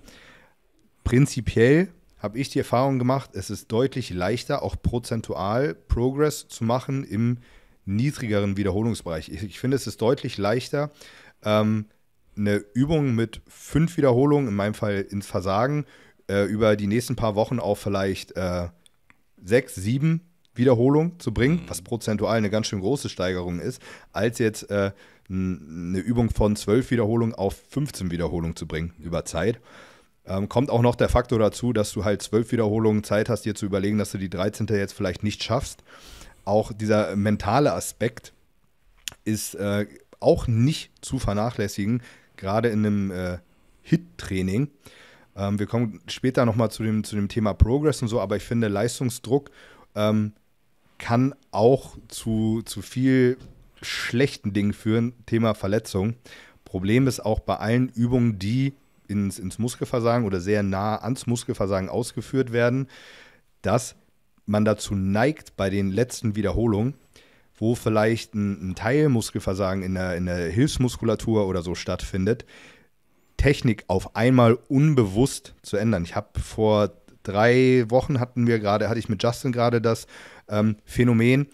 Speaker 1: Prinzipiell habe ich die Erfahrung gemacht, es ist deutlich leichter, auch prozentual Progress zu machen im niedrigeren Wiederholungsbereich. Ich, ich finde, es ist deutlich leichter, ähm, eine Übung mit fünf Wiederholungen, in meinem Fall ins Versagen, äh, über die nächsten paar Wochen auf vielleicht äh, sechs, sieben Wiederholung zu bringen, mhm. was prozentual eine ganz schön große Steigerung ist, als jetzt äh, eine Übung von 12 Wiederholungen auf 15 Wiederholungen zu bringen über Zeit. Ähm, kommt auch noch der Faktor dazu, dass du halt 12 Wiederholungen Zeit hast, dir zu überlegen, dass du die 13. jetzt vielleicht nicht schaffst. Auch dieser mentale Aspekt ist äh, auch nicht zu vernachlässigen, gerade in einem äh, Hit-Training. Ähm, wir kommen später nochmal zu dem, zu dem Thema Progress und so, aber ich finde, Leistungsdruck ähm, kann auch zu, zu viel schlechten Dingen führen. Thema Verletzung. Problem ist auch bei allen Übungen, die ins, ins Muskelversagen oder sehr nah ans Muskelversagen ausgeführt werden, dass man dazu neigt, bei den letzten Wiederholungen, wo vielleicht ein, ein Teilmuskelversagen in der, in der Hilfsmuskulatur oder so stattfindet, Technik auf einmal unbewusst zu ändern. Ich habe vor drei Wochen hatten wir gerade, hatte ich mit Justin gerade das ähm, Phänomen.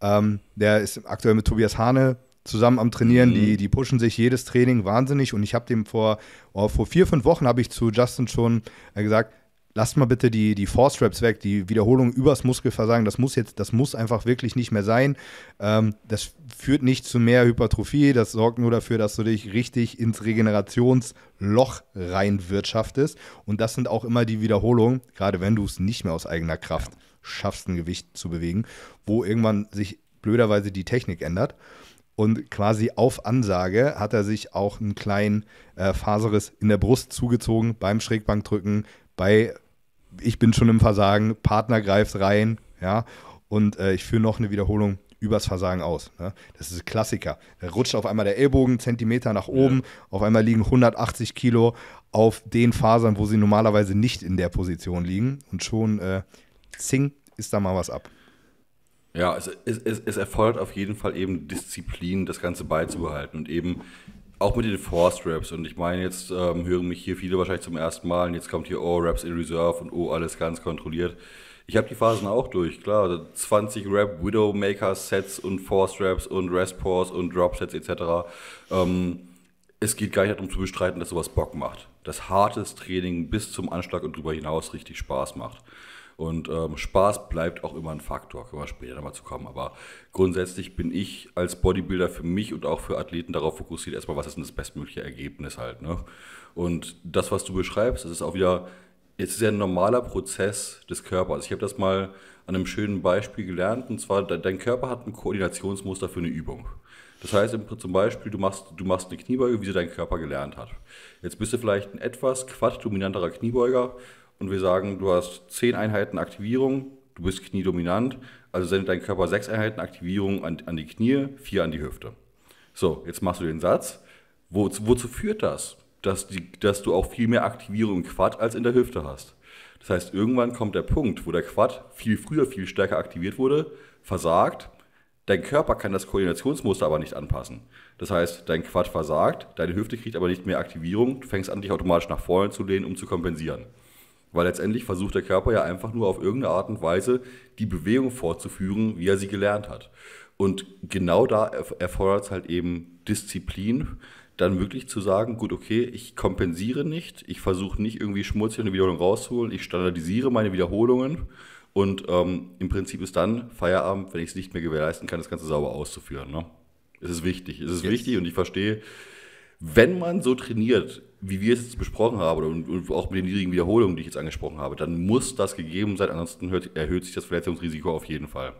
Speaker 1: Ähm, der ist aktuell mit Tobias Hane zusammen am Trainieren. Mhm. Die, die pushen sich jedes Training wahnsinnig. Und ich habe dem vor, oh, vor vier, fünf Wochen habe ich zu Justin schon äh, gesagt, lasst mal bitte die, die Force Traps weg, die Wiederholung übers Muskelversagen, das muss jetzt, das muss einfach wirklich nicht mehr sein. Ähm, das führt nicht zu mehr Hypertrophie, das sorgt nur dafür, dass du dich richtig ins Regenerationsloch reinwirtschaftest. Und das sind auch immer die Wiederholungen, gerade wenn du es nicht mehr aus eigener Kraft schaffst, ein Gewicht zu bewegen, wo irgendwann sich blöderweise die Technik ändert. Und quasi auf Ansage hat er sich auch einen kleinen äh, Faserriss in der Brust zugezogen beim Schrägbankdrücken, bei Ich bin schon im Versagen, Partner greift rein, ja, und äh, ich führe noch eine Wiederholung übers Versagen aus. Ne? Das ist ein Klassiker. Da rutscht auf einmal der Ellbogen Zentimeter nach oben, ja. auf einmal liegen 180 Kilo auf den Fasern, wo sie normalerweise nicht in der Position liegen und schon äh, Zing ist da mal was ab.
Speaker 2: Ja, es, es, es, es erfordert auf jeden Fall eben Disziplin, das Ganze beizubehalten und eben auch mit den Forced Raps. Und ich meine, jetzt ähm, hören mich hier viele wahrscheinlich zum ersten Mal und jetzt kommt hier, oh, Raps in Reserve und oh, alles ganz kontrolliert. Ich habe die Phasen auch durch, klar. 20 also Rap, Widowmaker-Sets und Forced Raps und Rest Pause und Drop-Sets etc. Ähm, es geht gar nicht darum zu bestreiten, dass sowas Bock macht. Dass hartes Training bis zum Anschlag und darüber hinaus richtig Spaß macht. Und ähm, Spaß bleibt auch immer ein Faktor, können wir später nochmal zu kommen. Aber grundsätzlich bin ich als Bodybuilder für mich und auch für Athleten darauf fokussiert, erstmal, was ist denn das bestmögliche Ergebnis halt. Ne? Und das, was du beschreibst, das ist auch wieder, es ist ja ein normaler Prozess des Körpers. Ich habe das mal an einem schönen Beispiel gelernt, und zwar, dein Körper hat ein Koordinationsmuster für eine Übung. Das heißt zum Beispiel, du machst, du machst eine Kniebeuge, wie sie dein Körper gelernt hat. Jetzt bist du vielleicht ein etwas quaddominanterer Kniebeuger, und wir sagen, du hast 10 Einheiten Aktivierung, du bist kniedominant, also sendet dein Körper 6 Einheiten Aktivierung an, an die Knie, 4 an die Hüfte. So, jetzt machst du den Satz. Wo, wozu führt das? Dass, die, dass du auch viel mehr Aktivierung im Quad als in der Hüfte hast. Das heißt, irgendwann kommt der Punkt, wo der Quad viel früher, viel stärker aktiviert wurde, versagt. Dein Körper kann das Koordinationsmuster aber nicht anpassen. Das heißt, dein Quad versagt, deine Hüfte kriegt aber nicht mehr Aktivierung, du fängst an, dich automatisch nach vorne zu lehnen, um zu kompensieren. Weil letztendlich versucht der Körper ja einfach nur auf irgendeine Art und Weise die Bewegung fortzuführen, wie er sie gelernt hat. Und genau da erfordert es halt eben Disziplin, dann wirklich zu sagen, gut, okay, ich kompensiere nicht, ich versuche nicht irgendwie schmutzig eine Wiederholung rauszuholen, ich standardisiere meine Wiederholungen und ähm, im Prinzip ist dann Feierabend, wenn ich es nicht mehr gewährleisten kann, das Ganze sauber auszuführen. Ne? Es ist wichtig, es ist yes. wichtig und ich verstehe, wenn man so trainiert, wie wir es jetzt besprochen haben und, und, auch mit den niedrigen Wiederholungen, die ich jetzt angesprochen habe, dann muss das gegeben sein, ansonsten hört, erhöht sich das Verletzungsrisiko auf jeden Fall.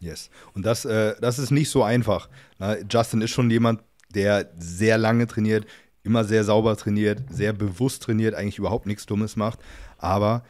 Speaker 1: Yes. Und das, äh, das ist nicht so einfach. Na, Justin ist schon jemand, der sehr lange trainiert, immer sehr sauber trainiert, sehr bewusst trainiert, eigentlich überhaupt nichts Dummes macht. Aber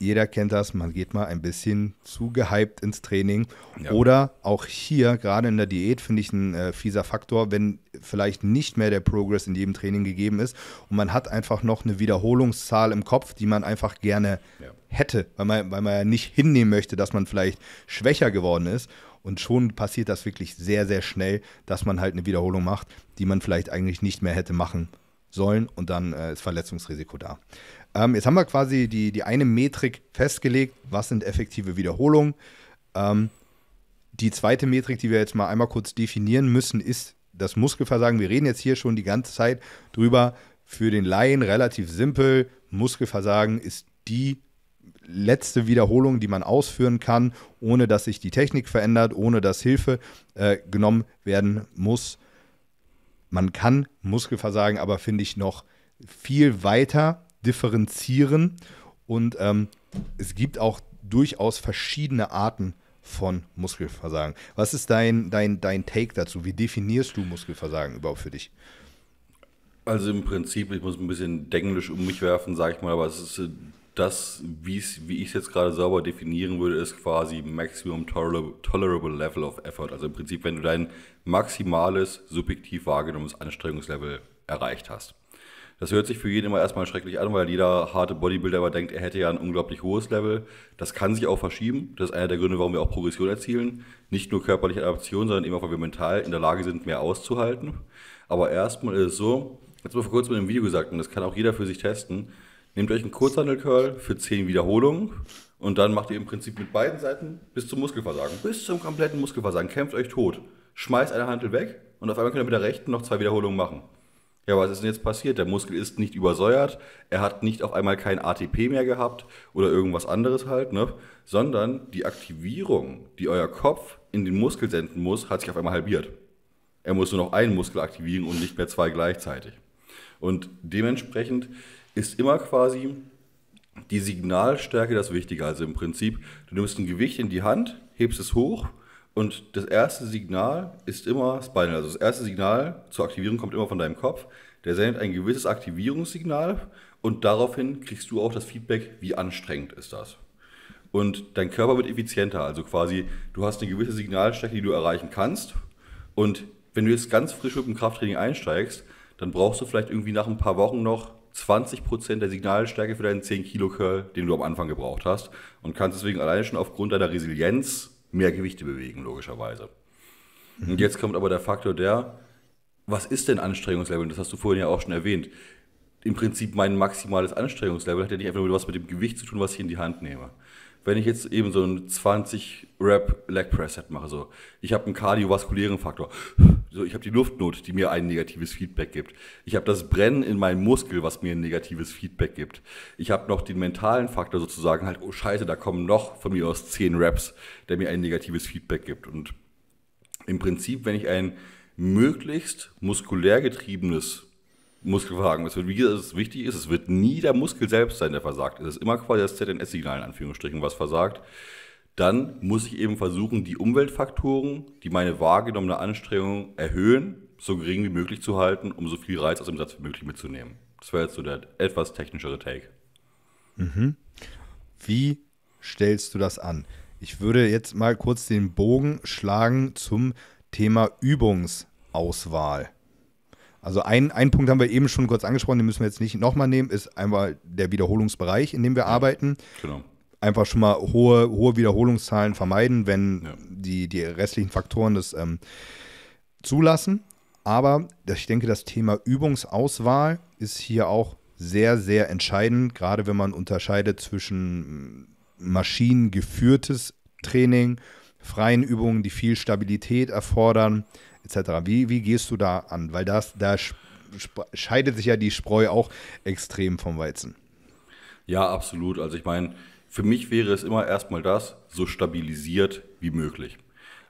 Speaker 1: jeder kennt das, man geht mal ein bisschen zu gehypt ins Training. Ja. Oder auch hier, gerade in der Diät, finde ich ein äh, fieser Faktor, wenn vielleicht nicht mehr der Progress in jedem Training gegeben ist und man hat einfach noch eine Wiederholungszahl im Kopf, die man einfach gerne ja. hätte, weil man, weil man ja nicht hinnehmen möchte, dass man vielleicht schwächer geworden ist. Und schon passiert das wirklich sehr, sehr schnell, dass man halt eine Wiederholung macht, die man vielleicht eigentlich nicht mehr hätte machen sollen und dann äh, ist Verletzungsrisiko da. Ähm, jetzt haben wir quasi die, die eine Metrik festgelegt, was sind effektive Wiederholungen. Ähm, die zweite Metrik, die wir jetzt mal einmal kurz definieren müssen, ist das Muskelversagen. Wir reden jetzt hier schon die ganze Zeit drüber. Für den Laien relativ simpel. Muskelversagen ist die letzte Wiederholung, die man ausführen kann, ohne dass sich die Technik verändert, ohne dass Hilfe äh, genommen werden muss. Man kann Muskelversagen aber, finde ich, noch viel weiter differenzieren. Und ähm, es gibt auch durchaus verschiedene Arten von Muskelversagen. Was ist dein, dein, dein Take dazu? Wie definierst du Muskelversagen überhaupt für dich?
Speaker 2: Also im Prinzip, ich muss ein bisschen Denglisch um mich werfen, sage ich mal, aber es ist äh, das, wie ich es jetzt gerade sauber definieren würde, ist quasi Maximum Tolerable Level of Effort. Also im Prinzip, wenn du dein maximales, subjektiv wahrgenommenes Anstrengungslevel erreicht hast. Das hört sich für jeden immer erstmal schrecklich an, weil jeder harte Bodybuilder aber denkt, er hätte ja ein unglaublich hohes Level. Das kann sich auch verschieben. Das ist einer der Gründe, warum wir auch Progression erzielen. Nicht nur körperliche Adaption, sondern eben auch, weil wir mental in der Lage sind, mehr auszuhalten. Aber erstmal ist es so, jetzt mal vor kurzem in einem Video gesagt, und das kann auch jeder für sich testen, nehmt euch einen Kurzhandel-Curl für 10 Wiederholungen und dann macht ihr im Prinzip mit beiden Seiten bis zum Muskelversagen, bis zum kompletten Muskelversagen, kämpft euch tot, schmeißt eine Handel weg und auf einmal könnt ihr mit der rechten noch zwei Wiederholungen machen. Ja, was ist denn jetzt passiert? Der Muskel ist nicht übersäuert, er hat nicht auf einmal kein ATP mehr gehabt oder irgendwas anderes halt, ne? sondern die Aktivierung, die euer Kopf in den Muskel senden muss, hat sich auf einmal halbiert. Er muss nur noch einen Muskel aktivieren und nicht mehr zwei gleichzeitig. Und dementsprechend ist immer quasi die Signalstärke das Wichtige. Also im Prinzip, du nimmst ein Gewicht in die Hand, hebst es hoch und das erste Signal ist immer Spinal. Also das erste Signal zur Aktivierung kommt immer von deinem Kopf. Der sendet ein gewisses Aktivierungssignal und daraufhin kriegst du auch das Feedback, wie anstrengend ist das. Und dein Körper wird effizienter. Also quasi, du hast eine gewisse Signalstärke, die du erreichen kannst. Und wenn du jetzt ganz frisch mit dem Krafttraining einsteigst, dann brauchst du vielleicht irgendwie nach ein paar Wochen noch 20% der Signalstärke für deinen 10-Kilo-Curl, den du am Anfang gebraucht hast. Und kannst deswegen alleine schon aufgrund deiner Resilienz mehr Gewichte bewegen, logischerweise. Mhm. Und jetzt kommt aber der Faktor der, was ist denn Anstrengungslevel? Das hast du vorhin ja auch schon erwähnt. Im Prinzip mein maximales Anstrengungslevel hat ja nicht einfach nur was mit dem Gewicht zu tun, was ich in die Hand nehme. Wenn ich jetzt eben so ein 20 Rep Leg Press Set mache, so, ich habe einen kardiovaskulären Faktor. So, ich habe die Luftnot, die mir ein negatives Feedback gibt. Ich habe das Brennen in meinem Muskel, was mir ein negatives Feedback gibt. Ich habe noch den mentalen Faktor sozusagen, halt, oh scheiße, da kommen noch von mir aus zehn Raps, der mir ein negatives Feedback gibt. Und im Prinzip, wenn ich ein möglichst muskulär getriebenes Muskelversagen. Es wird, wie es wichtig ist, es wird nie der Muskel selbst sein, der versagt. Es ist immer quasi das ZNS-Signal in Anführungsstrichen, was versagt dann muss ich eben versuchen, die Umweltfaktoren, die meine wahrgenommene Anstrengung erhöhen, so gering wie möglich zu halten, um so viel Reiz aus dem Satz wie möglich mitzunehmen. Das wäre jetzt so der etwas technischere Take.
Speaker 1: Mhm. Wie stellst du das an? Ich würde jetzt mal kurz den Bogen schlagen zum Thema Übungsauswahl. Also ein, einen Punkt haben wir eben schon kurz angesprochen, den müssen wir jetzt nicht nochmal nehmen, ist einmal der Wiederholungsbereich, in dem wir arbeiten. Genau einfach schon mal hohe, hohe Wiederholungszahlen vermeiden, wenn ja. die, die restlichen Faktoren das ähm, zulassen. Aber ich denke, das Thema Übungsauswahl ist hier auch sehr, sehr entscheidend, gerade wenn man unterscheidet zwischen mm, maschinengeführtes Training, freien Übungen, die viel Stabilität erfordern, etc. Wie, wie gehst du da an? Weil das, da scheidet sich ja die Spreu auch extrem vom Weizen. Ja, absolut. Also ich meine,
Speaker 2: für mich wäre es immer erstmal das, so stabilisiert wie möglich.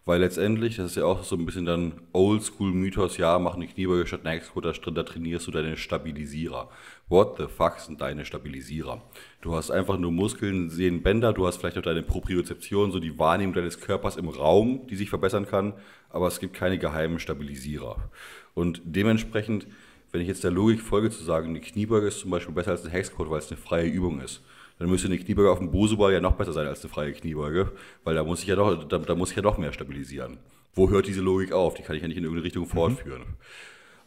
Speaker 2: Weil letztendlich, das ist ja auch so ein bisschen dann Oldschool-Mythos, ja, mach eine Kniebeuge statt einen Ex-Quarter, da trainierst du deine Stabilisierer. What the fuck sind deine Stabilisierer? Du hast einfach nur Muskeln, Sehnen, Bänder, du hast vielleicht auch deine Propriozeption, so die Wahrnehmung deines Körpers im Raum, die sich verbessern kann, aber es gibt keine geheimen Stabilisierer. Und dementsprechend, wenn ich jetzt der Logik folge zu sagen, eine Kniebeuge ist zum Beispiel besser als ein Hexcode, weil es eine freie Übung ist, dann müsste eine Kniebeuge auf dem Bosuba ja noch besser sein als eine freie Kniebeuge, weil da muss ich ja noch, da, da, muss ich ja doch mehr stabilisieren. Wo hört diese Logik auf? Die kann ich ja nicht in irgendeine Richtung mhm. fortführen. Mhm.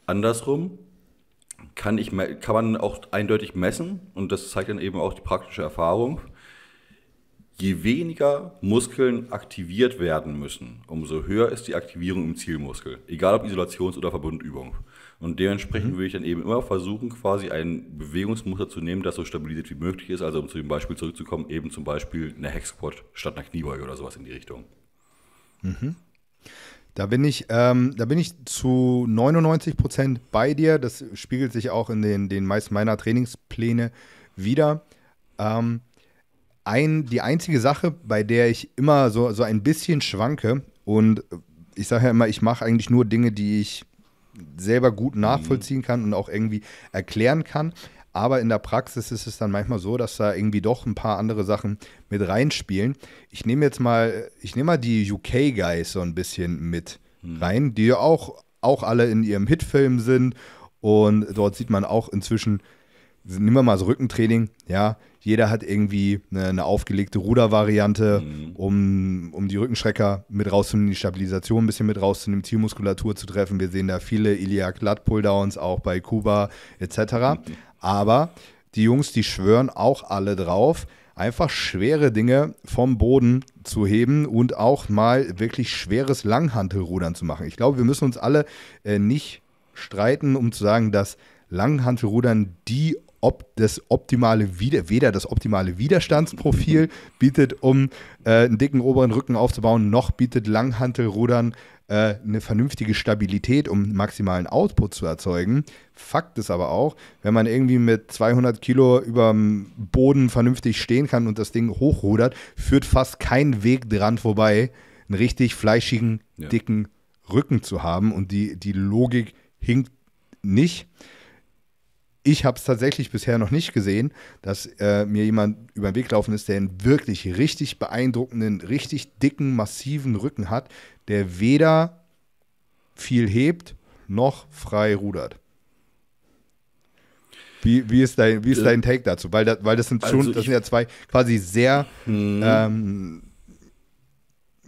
Speaker 2: Andersrum kann, ich, kann man auch eindeutig messen, und das zeigt dann eben auch die praktische Erfahrung, je weniger Muskeln aktiviert werden müssen, umso höher ist die Aktivierung im Zielmuskel, egal ob Isolations- oder Verbundübung. Und dementsprechend mhm. würde ich dann eben immer versuchen, quasi ein Bewegungsmuster zu nehmen, das so stabilisiert wie möglich ist. Also um zu dem Beispiel zurückzukommen, eben zum Beispiel eine Hexquad statt einer Kniebeuge oder sowas in die Richtung.
Speaker 1: Mhm. Da bin ich, ähm, da bin ich zu 99 Prozent bei dir. Das spiegelt sich auch in den, den meisten meiner Trainingspläne wieder. Ähm, ein, die einzige Sache, bei der ich immer so, so ein bisschen schwanke und ich sage ja immer, ich mache eigentlich nur Dinge, die ich selber gut mhm. nachvollziehen kann und auch irgendwie erklären kann. Aber in der Praxis ist es dann manchmal so, dass da irgendwie doch ein paar andere Sachen mit reinspielen. Ich nehme jetzt mal, ich nehme mal die UK-Guys so ein bisschen mit mhm. rein, die ja auch, auch alle in ihrem Hitfilm sind. Und dort sieht man auch inzwischen, nehmen wir mal das Rückentraining, ja, jeder hat irgendwie eine, eine aufgelegte Rudervariante, mhm. um, um die Rückenschrecker mit rauszunehmen, die Stabilisation ein bisschen mit rauszunehmen, Zielmuskulatur zu treffen. Wir sehen da viele iliac lat pulldowns auch bei Kuba etc. Mhm. Aber die Jungs, die schwören auch alle drauf, einfach schwere Dinge vom Boden zu heben und auch mal wirklich schweres Langhantelrudern zu machen. Ich glaube, wir müssen uns alle äh, nicht streiten, um zu sagen, dass Langhantelrudern die ob das optimale weder das optimale Widerstandsprofil bietet, um äh, einen dicken oberen Rücken aufzubauen, noch bietet Langhantelrudern äh, eine vernünftige Stabilität, um maximalen Output zu erzeugen. Fakt ist aber auch, wenn man irgendwie mit 200 Kilo über dem Boden vernünftig stehen kann und das Ding hochrudert, führt fast kein Weg dran vorbei, einen richtig fleischigen, ja. dicken Rücken zu haben. Und die, die Logik hinkt nicht ich habe es tatsächlich bisher noch nicht gesehen, dass äh, mir jemand über den Weg laufen ist, der einen wirklich richtig beeindruckenden, richtig dicken, massiven Rücken hat, der weder viel hebt noch frei rudert. Wie, wie, ist, dein, wie ist äh, dein Take dazu? Weil, da, weil das sind schon, also das sind ja zwei quasi sehr hm. ähm,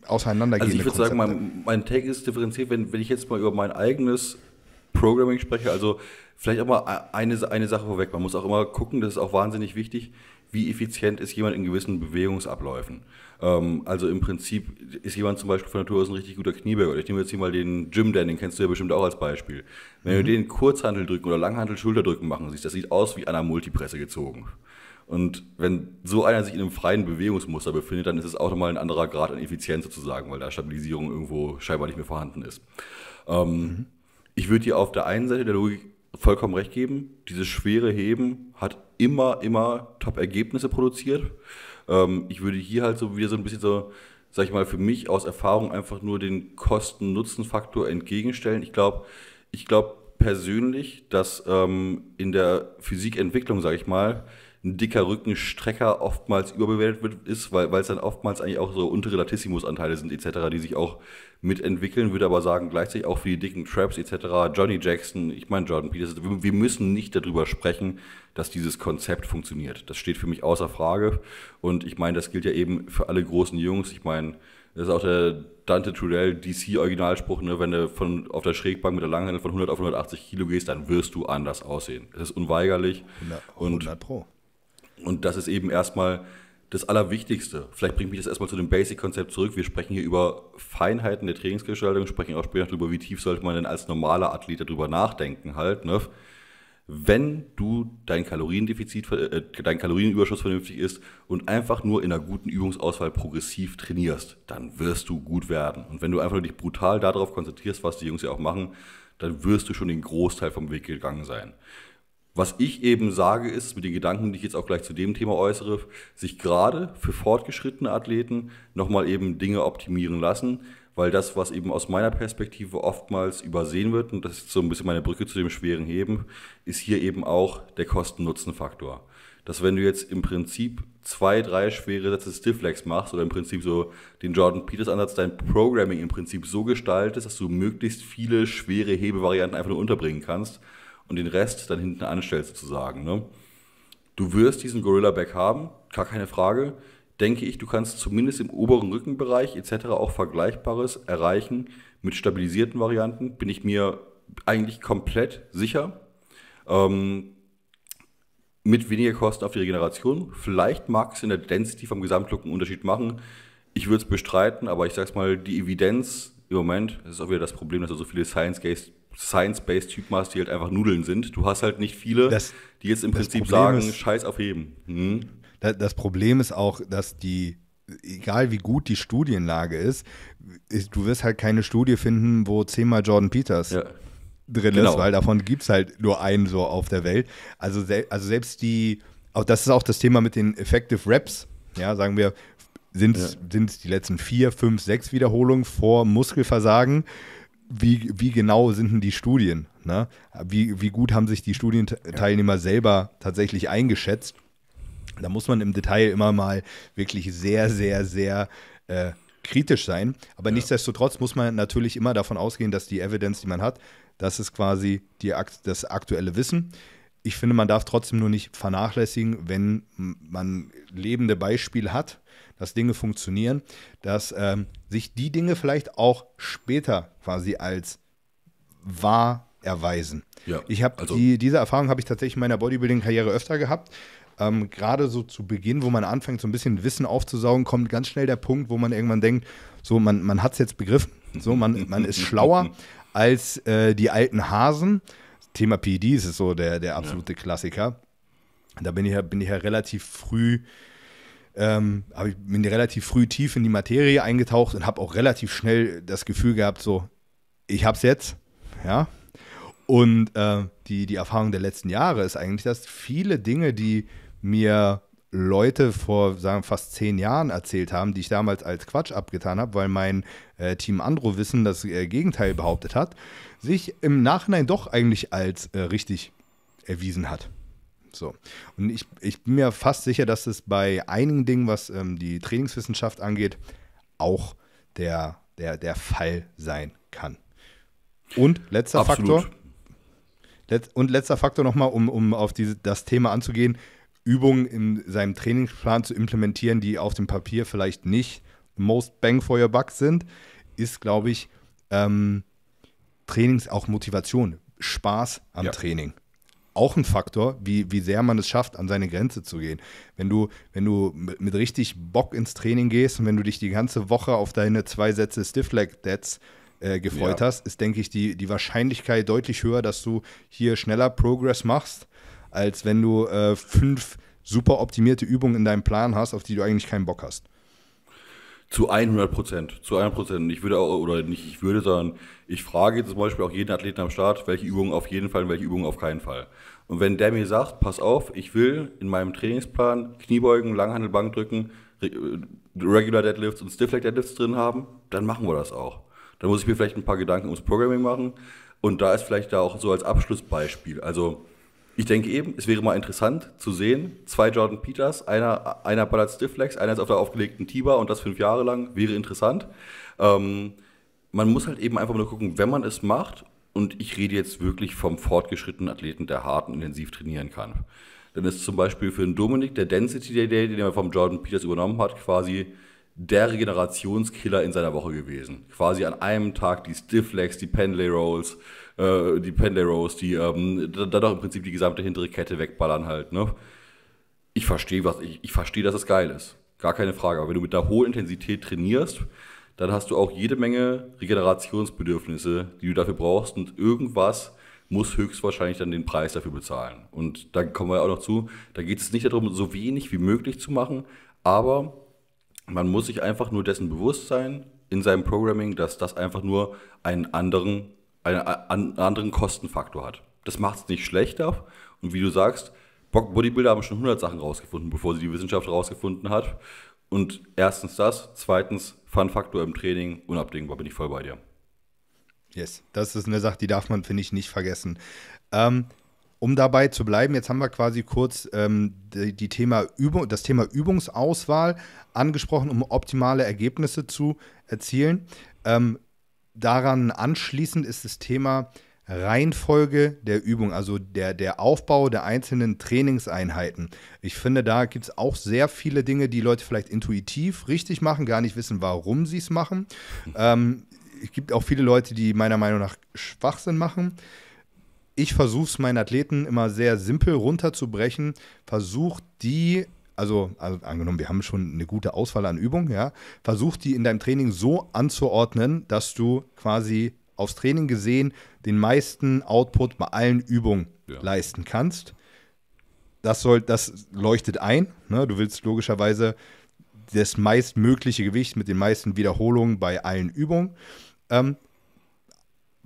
Speaker 1: auseinandergehende Also ich würde sagen, mein,
Speaker 2: mein Take ist differenziert, wenn, wenn ich jetzt mal über mein eigenes Programming spreche, also Vielleicht auch mal e-, eine, eine Sache vorweg. Man muss auch immer gucken, das ist auch wahnsinnig wichtig, wie effizient ist jemand in gewissen Bewegungsabläufen. Ähm, also im Prinzip ist jemand zum Beispiel von Natur aus ein richtig guter Kniebeuger. Ich nehme jetzt hier mal den Jim Dan, den kennst du ja bestimmt auch als Beispiel. Wenn mhm. du den Kurzhandel drücken oder Langhandel Schulterdrücken machen siehst, das sieht aus wie an einer Multipresse gezogen. Und wenn so einer sich in einem freien Bewegungsmuster befindet, dann ist es auch nochmal ein anderer Grad an Effizienz sozusagen, weil da Stabilisierung irgendwo scheinbar nicht mehr vorhanden ist. Ähm, mhm. Ich würde dir auf der einen Seite der Logik vollkommen recht geben. Dieses schwere Heben hat immer, immer Top-Ergebnisse produziert. Ähm, ich würde hier halt so wieder so ein bisschen so, sag ich mal, für mich aus Erfahrung einfach nur den Kosten-Nutzen-Faktor entgegenstellen. Ich glaube, ich glaube persönlich, dass ähm, in der Physikentwicklung, sag ich mal, ein dicker Rückenstrecker oftmals überbewertet wird, ist, weil es dann oftmals eigentlich auch so untere Latissimus-Anteile sind etc., die sich auch mitentwickeln, würde aber sagen, gleichzeitig auch für die dicken Traps etc., Johnny Jackson, ich meine Jordan Peterson, wir müssen nicht darüber sprechen, dass dieses Konzept funktioniert. Das steht für mich außer Frage und ich meine, das gilt ja eben für alle großen Jungs. Ich meine, das ist auch der Dante Trudel DC-Originalspruch, ne? wenn du von, auf der Schrägbank mit der Langhandel von 100 auf 180 Kilo gehst, dann wirst du anders aussehen. Das ist unweigerlich. 100, 100 und, Und das ist eben erstmal das Allerwichtigste, vielleicht bringt mich das erstmal zu dem Basic-Konzept zurück. Wir sprechen hier über Feinheiten der Trainingsgestaltung, sprechen auch später darüber, wie tief sollte man denn als normaler Athlet darüber nachdenken halt. Ne? Wenn du dein Kaloriendefizit, äh, dein Kalorienüberschuss vernünftig ist und einfach nur in einer guten Übungsauswahl progressiv trainierst, dann wirst du gut werden. Und wenn du einfach nur dich brutal darauf konzentrierst, was die Jungs ja auch machen, dann wirst du schon den Großteil vom Weg gegangen sein. Was ich eben sage, ist, mit den Gedanken, die ich jetzt auch gleich zu dem Thema äußere, sich gerade für fortgeschrittene Athleten nochmal eben Dinge optimieren lassen, weil das, was eben aus meiner Perspektive oftmals übersehen wird, und das ist so ein bisschen meine Brücke zu dem schweren Heben, ist hier eben auch der Kosten-Nutzen-Faktor. Dass wenn du jetzt im Prinzip zwei, drei schwere Sätze Stifflegs machst oder im Prinzip so den Jordan Peters Ansatz, dein Programming im Prinzip so gestaltest, dass du möglichst viele schwere Hebevarianten einfach nur unterbringen kannst, und den Rest dann hinten anstellst sozusagen. Ne? Du wirst diesen Gorilla Back haben, gar keine Frage. Denke ich, du kannst zumindest im oberen Rückenbereich etc. auch Vergleichbares erreichen mit stabilisierten Varianten. Bin ich mir eigentlich komplett sicher. Ähm, mit weniger Kosten auf die Regeneration. Vielleicht mag es in der Density vom Gesamtlook einen Unterschied machen. Ich würde es bestreiten, aber ich sag's mal, die Evidenz im Moment, das ist auch wieder das Problem, dass da so viele Science-Games Science-based Typen hast, die halt einfach Nudeln sind. Du hast halt nicht viele, das, die jetzt im Prinzip Problem sagen, ist, scheiß auf Heben.
Speaker 1: Hm? Das, das Problem ist auch, dass die egal wie gut die Studienlage ist, du wirst halt keine Studie finden, wo zehnmal Jordan Peters ja. drin genau. ist, weil davon gibt es halt nur einen so auf der Welt. Also, also selbst die, auch das ist auch das Thema mit den Effective Reps, ja, sagen wir, sind es ja. die letzten vier, fünf, sechs Wiederholungen vor Muskelversagen wie, wie genau sind denn die Studien? Ne? Wie, wie gut haben sich die Studienteilnehmer selber tatsächlich eingeschätzt? Da muss man im Detail immer mal wirklich sehr, sehr, sehr äh, kritisch sein. Aber ja. nichtsdestotrotz muss man natürlich immer davon ausgehen, dass die Evidenz, die man hat, das ist quasi die, das aktuelle Wissen. Ich finde, man darf trotzdem nur nicht vernachlässigen, wenn man lebende Beispiele hat, dass Dinge funktionieren, dass ähm, sich die Dinge vielleicht auch später quasi als wahr erweisen. Ja, ich habe also die, diese Erfahrung habe ich tatsächlich in meiner Bodybuilding-Karriere öfter gehabt. Ähm, Gerade so zu Beginn, wo man anfängt, so ein bisschen Wissen aufzusaugen, kommt ganz schnell der Punkt, wo man irgendwann denkt, so man, man hat es jetzt begriffen, so man, man ist schlauer als äh, die alten Hasen. Thema PED ist so der, der absolute ja. Klassiker. Da bin ich bin ich ja relativ früh ähm, habe ich bin relativ früh tief in die Materie eingetaucht und habe auch relativ schnell das Gefühl gehabt, so, ich hab's jetzt, ja. Und äh, die, die Erfahrung der letzten Jahre ist eigentlich, dass viele Dinge, die mir Leute vor sagen fast zehn Jahren erzählt haben, die ich damals als Quatsch abgetan habe, weil mein äh, Team Andro Wissen das äh, Gegenteil behauptet hat, sich im Nachhinein doch eigentlich als äh, richtig erwiesen hat. So. Und ich, ich bin mir fast sicher, dass es bei einigen Dingen, was ähm, die Trainingswissenschaft angeht, auch der, der, der Fall sein kann. Und letzter Absolut. Faktor. Let, und letzter Faktor nochmal, um, um auf diese, das Thema anzugehen, Übungen in seinem Trainingsplan zu implementieren, die auf dem Papier vielleicht nicht most bang for your buck sind, ist, glaube ich, ähm, Trainings auch Motivation, Spaß am ja. Training auch ein Faktor, wie, wie sehr man es schafft, an seine Grenze zu gehen. Wenn du, wenn du mit richtig Bock ins Training gehst und wenn du dich die ganze Woche auf deine zwei Sätze Stiff Leg Deads äh, gefreut ja. hast, ist, denke ich, die, die Wahrscheinlichkeit deutlich höher, dass du hier schneller Progress machst, als wenn du äh, fünf super optimierte Übungen in deinem Plan hast, auf die du eigentlich keinen Bock hast.
Speaker 2: Zu 100 Prozent, zu 100 Prozent. Ich würde auch, oder nicht ich würde, sondern ich frage zum Beispiel auch jeden Athleten am Start, welche Übungen auf jeden Fall und welche Übungen auf keinen Fall. Und wenn der mir sagt, pass auf, ich will in meinem Trainingsplan Kniebeugen, Langhandel, drücken, äh, Regular Deadlifts und Stiff Leg Deadlifts drin haben, dann machen wir das auch. Dann muss ich mir vielleicht ein paar Gedanken ums Programming machen. Und da ist vielleicht da auch so als Abschlussbeispiel. Also ich denke eben, es wäre mal interessant zu sehen, zwei Jordan Peters, einer, einer ballert Stifflex, einer ist auf der aufgelegten Tiba und das fünf Jahre lang, wäre interessant. Ähm, man muss halt eben einfach nur gucken, wenn man es macht, und ich rede jetzt wirklich vom fortgeschrittenen Athleten, der hart und intensiv trainieren kann. Dann ist zum Beispiel für den Dominik der Density Day, Day, den er vom Jordan Peters übernommen hat, quasi der Regenerationskiller in seiner Woche gewesen. Quasi an einem Tag die Stifflegs, die Penlay Rolls, äh, die Penderos, die ähm, dann doch im Prinzip die gesamte hintere Kette wegballern halt. Ne? Ich verstehe, was ich, ich verstehe, dass es geil ist. Gar keine Frage. Aber wenn du mit einer hohen Intensität trainierst, dann hast du auch jede Menge Regenerationsbedürfnisse, die du dafür brauchst und irgendwas muss höchstwahrscheinlich dann den Preis dafür bezahlen. Und da kommen wir auch noch zu, da geht es nicht darum, so wenig wie möglich zu machen, aber man muss sich einfach nur dessen bewusst sein in seinem Programming, dass das einfach nur einen anderen einen, einen äh, anderen Kostenfaktor hat. Das macht es nicht schlechter. Und wie du sagst, Bodybuilder haben schon 100 Sachen rausgefunden, bevor sie die Wissenschaft rausgefunden hat. Und erstens das, zweitens Fun-Faktor im Training, unabdingbar bin ich voll bei dir.
Speaker 1: Yes, das ist eine Sache, die darf man, finde ich, nicht vergessen. Ähm, um dabei zu bleiben, jetzt haben wir quasi kurz ähm, die, die, Thema Übung, das Thema Übungsauswahl angesprochen, um optimale Ergebnisse zu erzielen. Ähm, daran anschließend ist das Thema Reihenfolge der Übung, also der, der Aufbau der einzelnen Trainingseinheiten. Ich finde, da gibt es auch sehr viele Dinge, die Leute vielleicht intuitiv richtig machen, gar nicht wissen, warum sie es machen. Ähm, es gibt auch viele Leute, die meiner Meinung nach Schwachsinn machen. Ich versuche es meinen Athleten immer sehr simpel runterzubrechen, versuche die also, also, angenommen, wir haben schon eine gute Auswahl an Übungen, ja, versuch die in deinem Training so anzuordnen, dass du quasi aufs Training gesehen den meisten Output bei allen Übungen ja. leisten kannst. Das, soll, das leuchtet ein. Ne? Du willst logischerweise das meistmögliche Gewicht mit den meisten Wiederholungen bei allen Übungen ähm,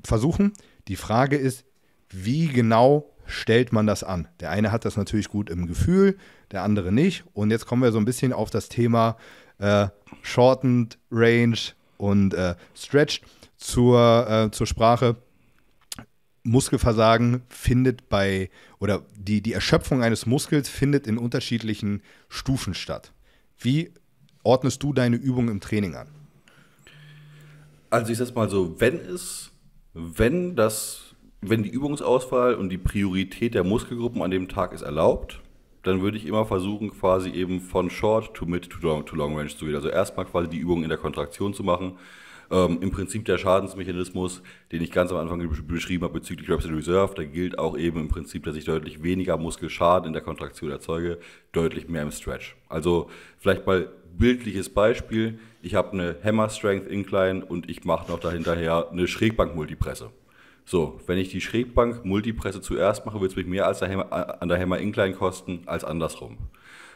Speaker 1: versuchen. Die Frage ist, wie genau stellt man das an? Der eine hat das natürlich gut im Gefühl, der andere nicht. Und jetzt kommen wir so ein bisschen auf das Thema äh, Shortened Range und äh, Stretched zur, äh, zur Sprache. Muskelversagen findet bei, oder die, die Erschöpfung eines Muskels findet in unterschiedlichen Stufen statt. Wie ordnest du deine Übung im Training an?
Speaker 2: Also ich sag mal so, wenn es, wenn das wenn die Übungsauswahl und die Priorität der Muskelgruppen an dem Tag ist erlaubt, dann würde ich immer versuchen, quasi eben von Short to Mid to Long, to long Range zu gehen. Also erstmal quasi die Übung in der Kontraktion zu machen. Ähm, Im Prinzip der Schadensmechanismus, den ich ganz am Anfang beschrieben habe bezüglich Reps in Reserve, da gilt auch eben im Prinzip, dass ich deutlich weniger Muskelschaden in der Kontraktion erzeuge, deutlich mehr im Stretch. Also vielleicht mal bildliches Beispiel. Ich habe eine Hammer Strength Incline und ich mache noch dahinterher eine Schrägbank Multipresse. So, wenn ich die Schrägbank Multipresse zuerst mache, wird es mich mehr als der Hammer, äh, an der Hammer Incline kosten als andersrum.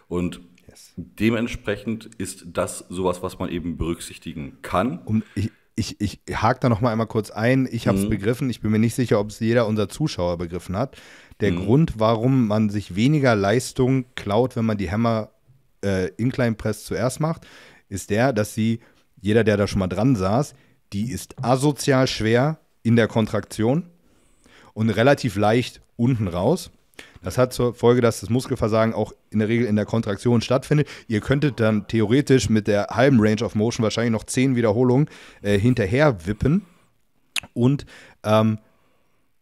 Speaker 2: Und yes. dementsprechend ist das sowas, was man eben berücksichtigen
Speaker 1: kann. Um, ich, ich, ich hake da noch mal einmal kurz ein. Ich habe es mhm. begriffen. Ich bin mir nicht sicher, ob es jeder unserer Zuschauer begriffen hat. Der mhm. Grund, warum man sich weniger Leistung klaut, wenn man die Hammer äh, Incline Press zuerst macht, ist der, dass sie, jeder, der da schon mal dran saß, die ist asozial schwer in der Kontraktion und relativ leicht unten raus. Das hat zur Folge, dass das Muskelversagen auch in der Regel in der Kontraktion stattfindet. Ihr könntet dann theoretisch mit der halben Range of Motion wahrscheinlich noch zehn Wiederholungen äh, hinterher wippen. Und ähm,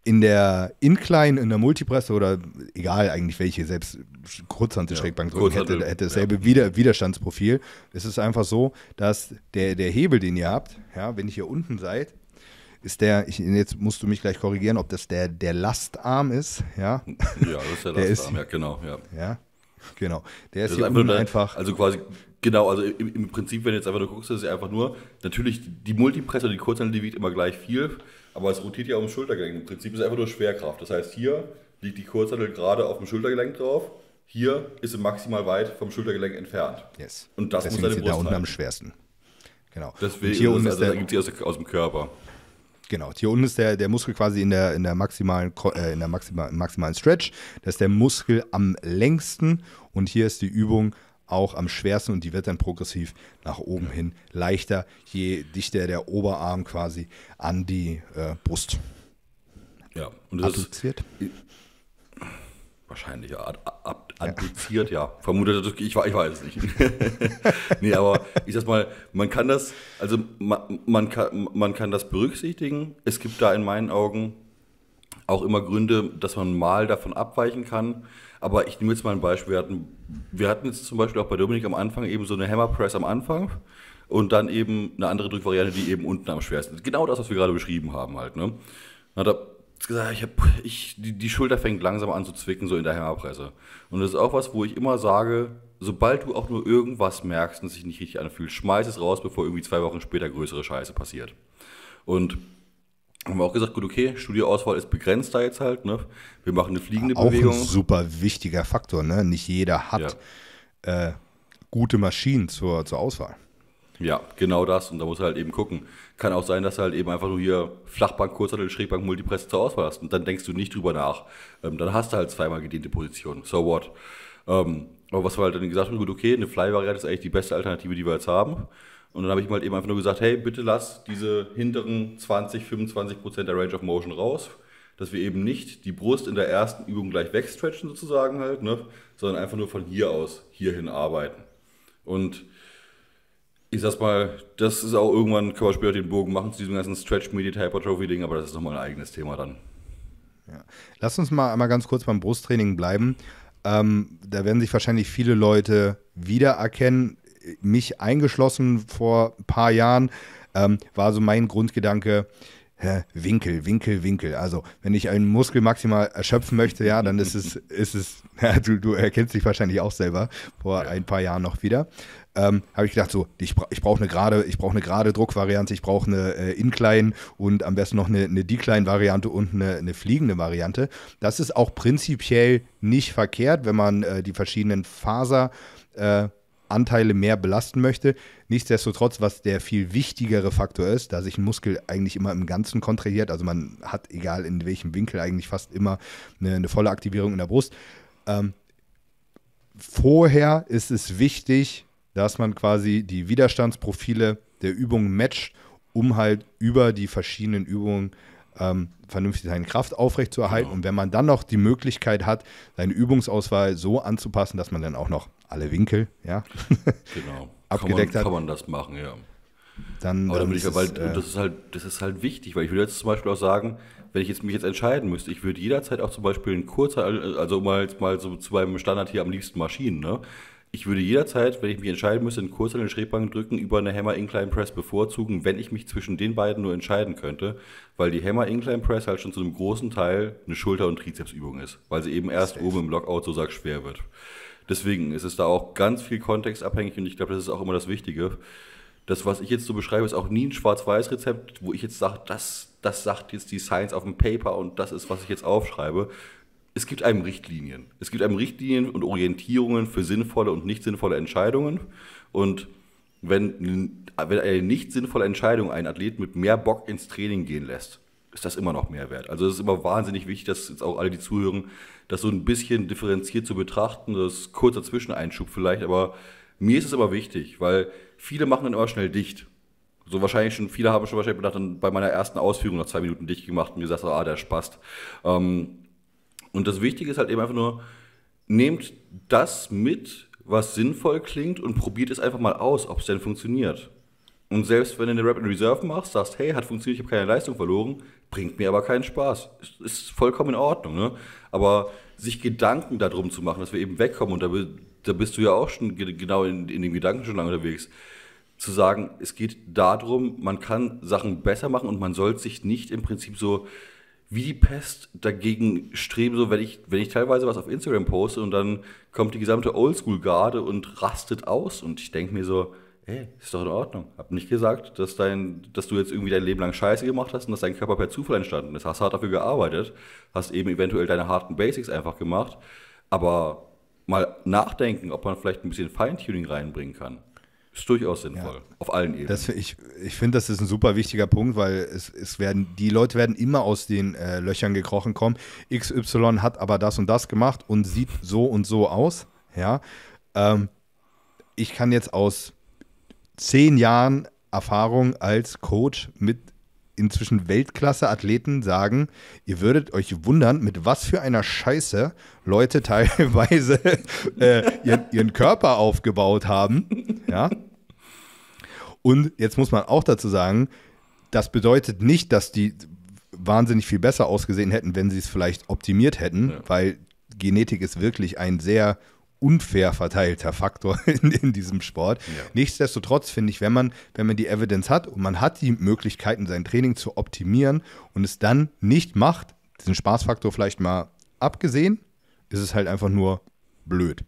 Speaker 1: in der Incline, in der Multipresse oder egal eigentlich welche, selbst Kurzhantel ja, Schrägbank drücken, hätte, hätte dasselbe ja. Wider Widerstandsprofil. Es ist einfach so, dass der, der Hebel, den ihr habt, ja, wenn ihr hier unten seid, ist der, ich, jetzt musst du mich gleich korrigieren, ob das der, der Lastarm ist, ja? Ja, das ist der, der Lastarm, ist, ja, genau, ja. ja. Genau, der ist, ist einfach, da, einfach,
Speaker 2: Also quasi, genau, also im, im, Prinzip, wenn du jetzt einfach nur guckst, das ist es einfach nur, natürlich die Multipresse die Kurzhandel, die wiegt immer gleich viel, aber es rotiert ja um den Schultergelenk. Im Prinzip ist es einfach nur Schwerkraft. Das heißt, hier liegt die Kurzhandel gerade auf dem Schultergelenk drauf, hier ist sie maximal weit vom Schultergelenk entfernt. Yes. Und das Deswegen muss deine Brust da unten halten. am
Speaker 1: schwersten. Genau. Deswegen und hier ist, unten also, der, gibt
Speaker 2: sie aus, aus dem Körper.
Speaker 1: Genau, hier unten ist der, der Muskel quasi in der, in der maximalen, äh, in der maximalen, maximalen Stretch. Das ist der Muskel am längsten und hier ist die Übung auch am schwersten und die wird dann progressiv nach oben hin leichter, je dichter der Oberarm quasi an die äh, Brust. Ja, und das Adduziert. ist
Speaker 2: Wahrscheinlich, ja. Ab, abduziert, ja. ja. Vermutet, also ich, ich weiß es nicht. nee, aber ich sag mal, man kann das, also man, man, kann, man kann das berücksichtigen. Es gibt da in meinen Augen auch immer Gründe, dass man mal davon abweichen kann. Aber ich nehme jetzt mal ein Beispiel. Wir hatten, wir hatten jetzt zum Beispiel auch bei Dominik am Anfang eben so eine Hammer Press am Anfang und dann eben eine andere Drückvariante, die eben unten am schwersten ist. Genau das, was wir gerade beschrieben haben halt. Ne? Hat er gesagt, ich habe, ich, die, die Schulter fängt langsam an zu zwicken, so in der Hämmerpresse. Und das ist auch was, wo ich immer sage, sobald du auch nur irgendwas merkst und sich nicht richtig anfühlt, schmeiß es raus, bevor irgendwie zwei Wochen später größere Scheiße passiert. Und haben wir auch gesagt, gut, okay, Studieauswahl ist begrenzt da jetzt halt, ne? Wir machen eine fliegende auch Bewegung. Auch ein
Speaker 1: super wichtiger Faktor, ne? Nicht jeder hat ja. äh, gute Maschinen zur, zur Auswahl.
Speaker 2: Ja, genau das. Und da muss er halt eben gucken. Kann auch sein, dass er halt eben einfach nur hier Flachbank, Kurzhandel, Schrägbank, Multipresse zur Auswahl hast. Und dann denkst du nicht drüber nach. Ähm, dann hast du halt zweimal gediente Position. So what? Ähm, aber was wir halt dann gesagt haben, gut, okay, eine Fly-Variante ist eigentlich die beste Alternative, die wir jetzt haben. Und dann habe ich mal halt eben einfach nur gesagt, hey, bitte lass diese hinteren 20, 25 Prozent der Range of Motion raus, dass wir eben nicht die Brust in der ersten Übung gleich wegstretchen sozusagen halt, ne, sondern einfach nur von hier aus hierhin arbeiten. Und ich sag's mal, das ist auch irgendwann, können wir später den Bogen machen zu diesem ganzen Stretch Media Hypertrophy Ding, aber das ist nochmal ein eigenes Thema dann.
Speaker 1: Ja. Lass uns mal einmal ganz kurz beim Brusttraining bleiben. Ähm, da werden sich wahrscheinlich viele Leute wiedererkennen. Mich eingeschlossen vor ein paar Jahren ähm, war so mein Grundgedanke, Winkel, Winkel, Winkel. Also, wenn ich einen Muskel maximal erschöpfen möchte, ja, dann ist es, ist es, ja, du, du erkennst dich wahrscheinlich auch selber vor ja. ein paar Jahren noch wieder. Ähm, habe ich gedacht, so, ich, bra ich brauche eine gerade, ich brauche eine gerade Druckvariante, ich brauche eine äh, Incline und am besten noch eine, eine Decline-Variante und eine, eine fliegende Variante. Das ist auch prinzipiell nicht verkehrt, wenn man äh, die verschiedenen Faser äh, Anteile mehr belasten möchte. Nichtsdestotrotz, was der viel wichtigere Faktor ist, da sich ein Muskel eigentlich immer im Ganzen kontrahiert, also man hat, egal in welchem Winkel, eigentlich fast immer eine, eine volle Aktivierung in der Brust. Ähm, vorher ist es wichtig, dass man quasi die Widerstandsprofile der Übungen matcht, um halt über die verschiedenen Übungen ähm, vernünftig seine Kraft aufrechtzuerhalten. Genau. Und wenn man dann noch die Möglichkeit hat, seine Übungsauswahl so anzupassen, dass man dann auch noch alle Winkel, ja. Genau. Abgedeckt kann man, hat. Kann man das machen, ja.
Speaker 2: Dann, Aber dann ähm, würde ich aber weil, äh, das ist halt, das ist halt wichtig, weil ich würde jetzt zum Beispiel auch sagen, wenn ich jetzt mich jetzt entscheiden müsste, ich würde jederzeit auch zum Beispiel ein kurzer, also mal, jetzt mal so zu meinem Standard hier am liebsten Maschinen, ne? Ich würde jederzeit, wenn ich mich entscheiden müsste, in kurzer den Schrägbank drücken, über eine Hammer Incline Press bevorzugen, wenn ich mich zwischen den beiden nur entscheiden könnte, weil die Hammer Incline Press halt schon zu einem großen Teil eine Schulter- und Trizepsübung ist, weil sie eben erst oben im Lockout so sagt schwer wird. Deswegen ist es da auch ganz viel kontextabhängig und ich glaube, das ist auch immer das Wichtige. Das, was ich jetzt so beschreibe, ist auch nie ein Schwarz-Weiß-Rezept, wo ich jetzt sage, das, das sagt jetzt die Science auf dem Paper und das ist, was ich jetzt aufschreibe. Es gibt einem Richtlinien. Es gibt einem Richtlinien und Orientierungen für sinnvolle und nicht sinnvolle Entscheidungen. Und wenn, wenn eine nicht sinnvolle Entscheidung einen Athleten mit mehr Bock ins Training gehen lässt, ist das immer noch mehr wert. Also es ist immer wahnsinnig wichtig, dass jetzt auch alle, die zuhören, das so ein bisschen differenziert zu betrachten. Das ist kurzer Zwischeneinschub vielleicht, aber mir ist es immer wichtig, weil viele machen dann immer schnell dicht. So wahrscheinlich schon, viele haben schon wahrscheinlich gedacht, dann bei meiner ersten Ausführung nach zwei Minuten dicht gemacht und gesagt, ah, der spaßt. Ähm, und das Wichtige ist halt eben einfach nur, nehmt das mit, was sinnvoll klingt und probiert es einfach mal aus, ob es denn funktioniert. Und selbst wenn du eine Rap in Reserve machst, sagst, hey, hat funktioniert, ich habe keine Leistung verloren, bringt mir aber keinen Spaß. Ist vollkommen in Ordnung. Ne? Aber sich Gedanken darum zu machen, dass wir eben wegkommen, und da, da bist du ja auch schon genau in, in dem Gedanken schon lange unterwegs, zu sagen, es geht darum, man kann Sachen besser machen und man soll sich nicht im Prinzip so wie die Pest dagegen streben, so wenn ich, wenn ich teilweise was auf Instagram poste und dann kommt die gesamte Oldschool-Garde und rastet aus und ich denke mir so, ey, ist doch in Ordnung. Hab nicht gesagt, dass, dein, dass du jetzt irgendwie dein Leben lang Scheiße gemacht hast und dass dein Körper per Zufall entstanden ist. Hast hart dafür gearbeitet, hast eben eventuell deine harten Basics einfach gemacht, aber mal nachdenken, ob man vielleicht ein bisschen Feintuning reinbringen kann. Ist durchaus sinnvoll, ja,
Speaker 1: auf allen Ebenen. Das, ich ich finde, das ist ein super wichtiger Punkt, weil es, es werden, die Leute werden immer aus den äh, Löchern gekrochen kommen. XY hat aber das und das gemacht und sieht so und so aus. Ja. Ähm, ich kann jetzt aus zehn Jahren Erfahrung als Coach mit inzwischen Weltklasse-Athleten sagen, ihr würdet euch wundern, mit was für einer Scheiße Leute teilweise äh, ihren, ihren, Körper aufgebaut haben. Ja? Und jetzt muss man auch dazu sagen, das bedeutet nicht, dass die wahnsinnig viel besser ausgesehen hätten, wenn sie es vielleicht optimiert hätten, ja. weil Genetik ist wirklich ein sehr unfair verteilter Faktor in, in diesem Sport. Ja. Nichtsdestotrotz finde ich, wenn man, wenn man die Evidenz hat und man hat die Möglichkeiten, sein Training zu optimieren und es dann nicht macht, diesen Spaßfaktor vielleicht mal abgesehen, ist es halt einfach nur blöd.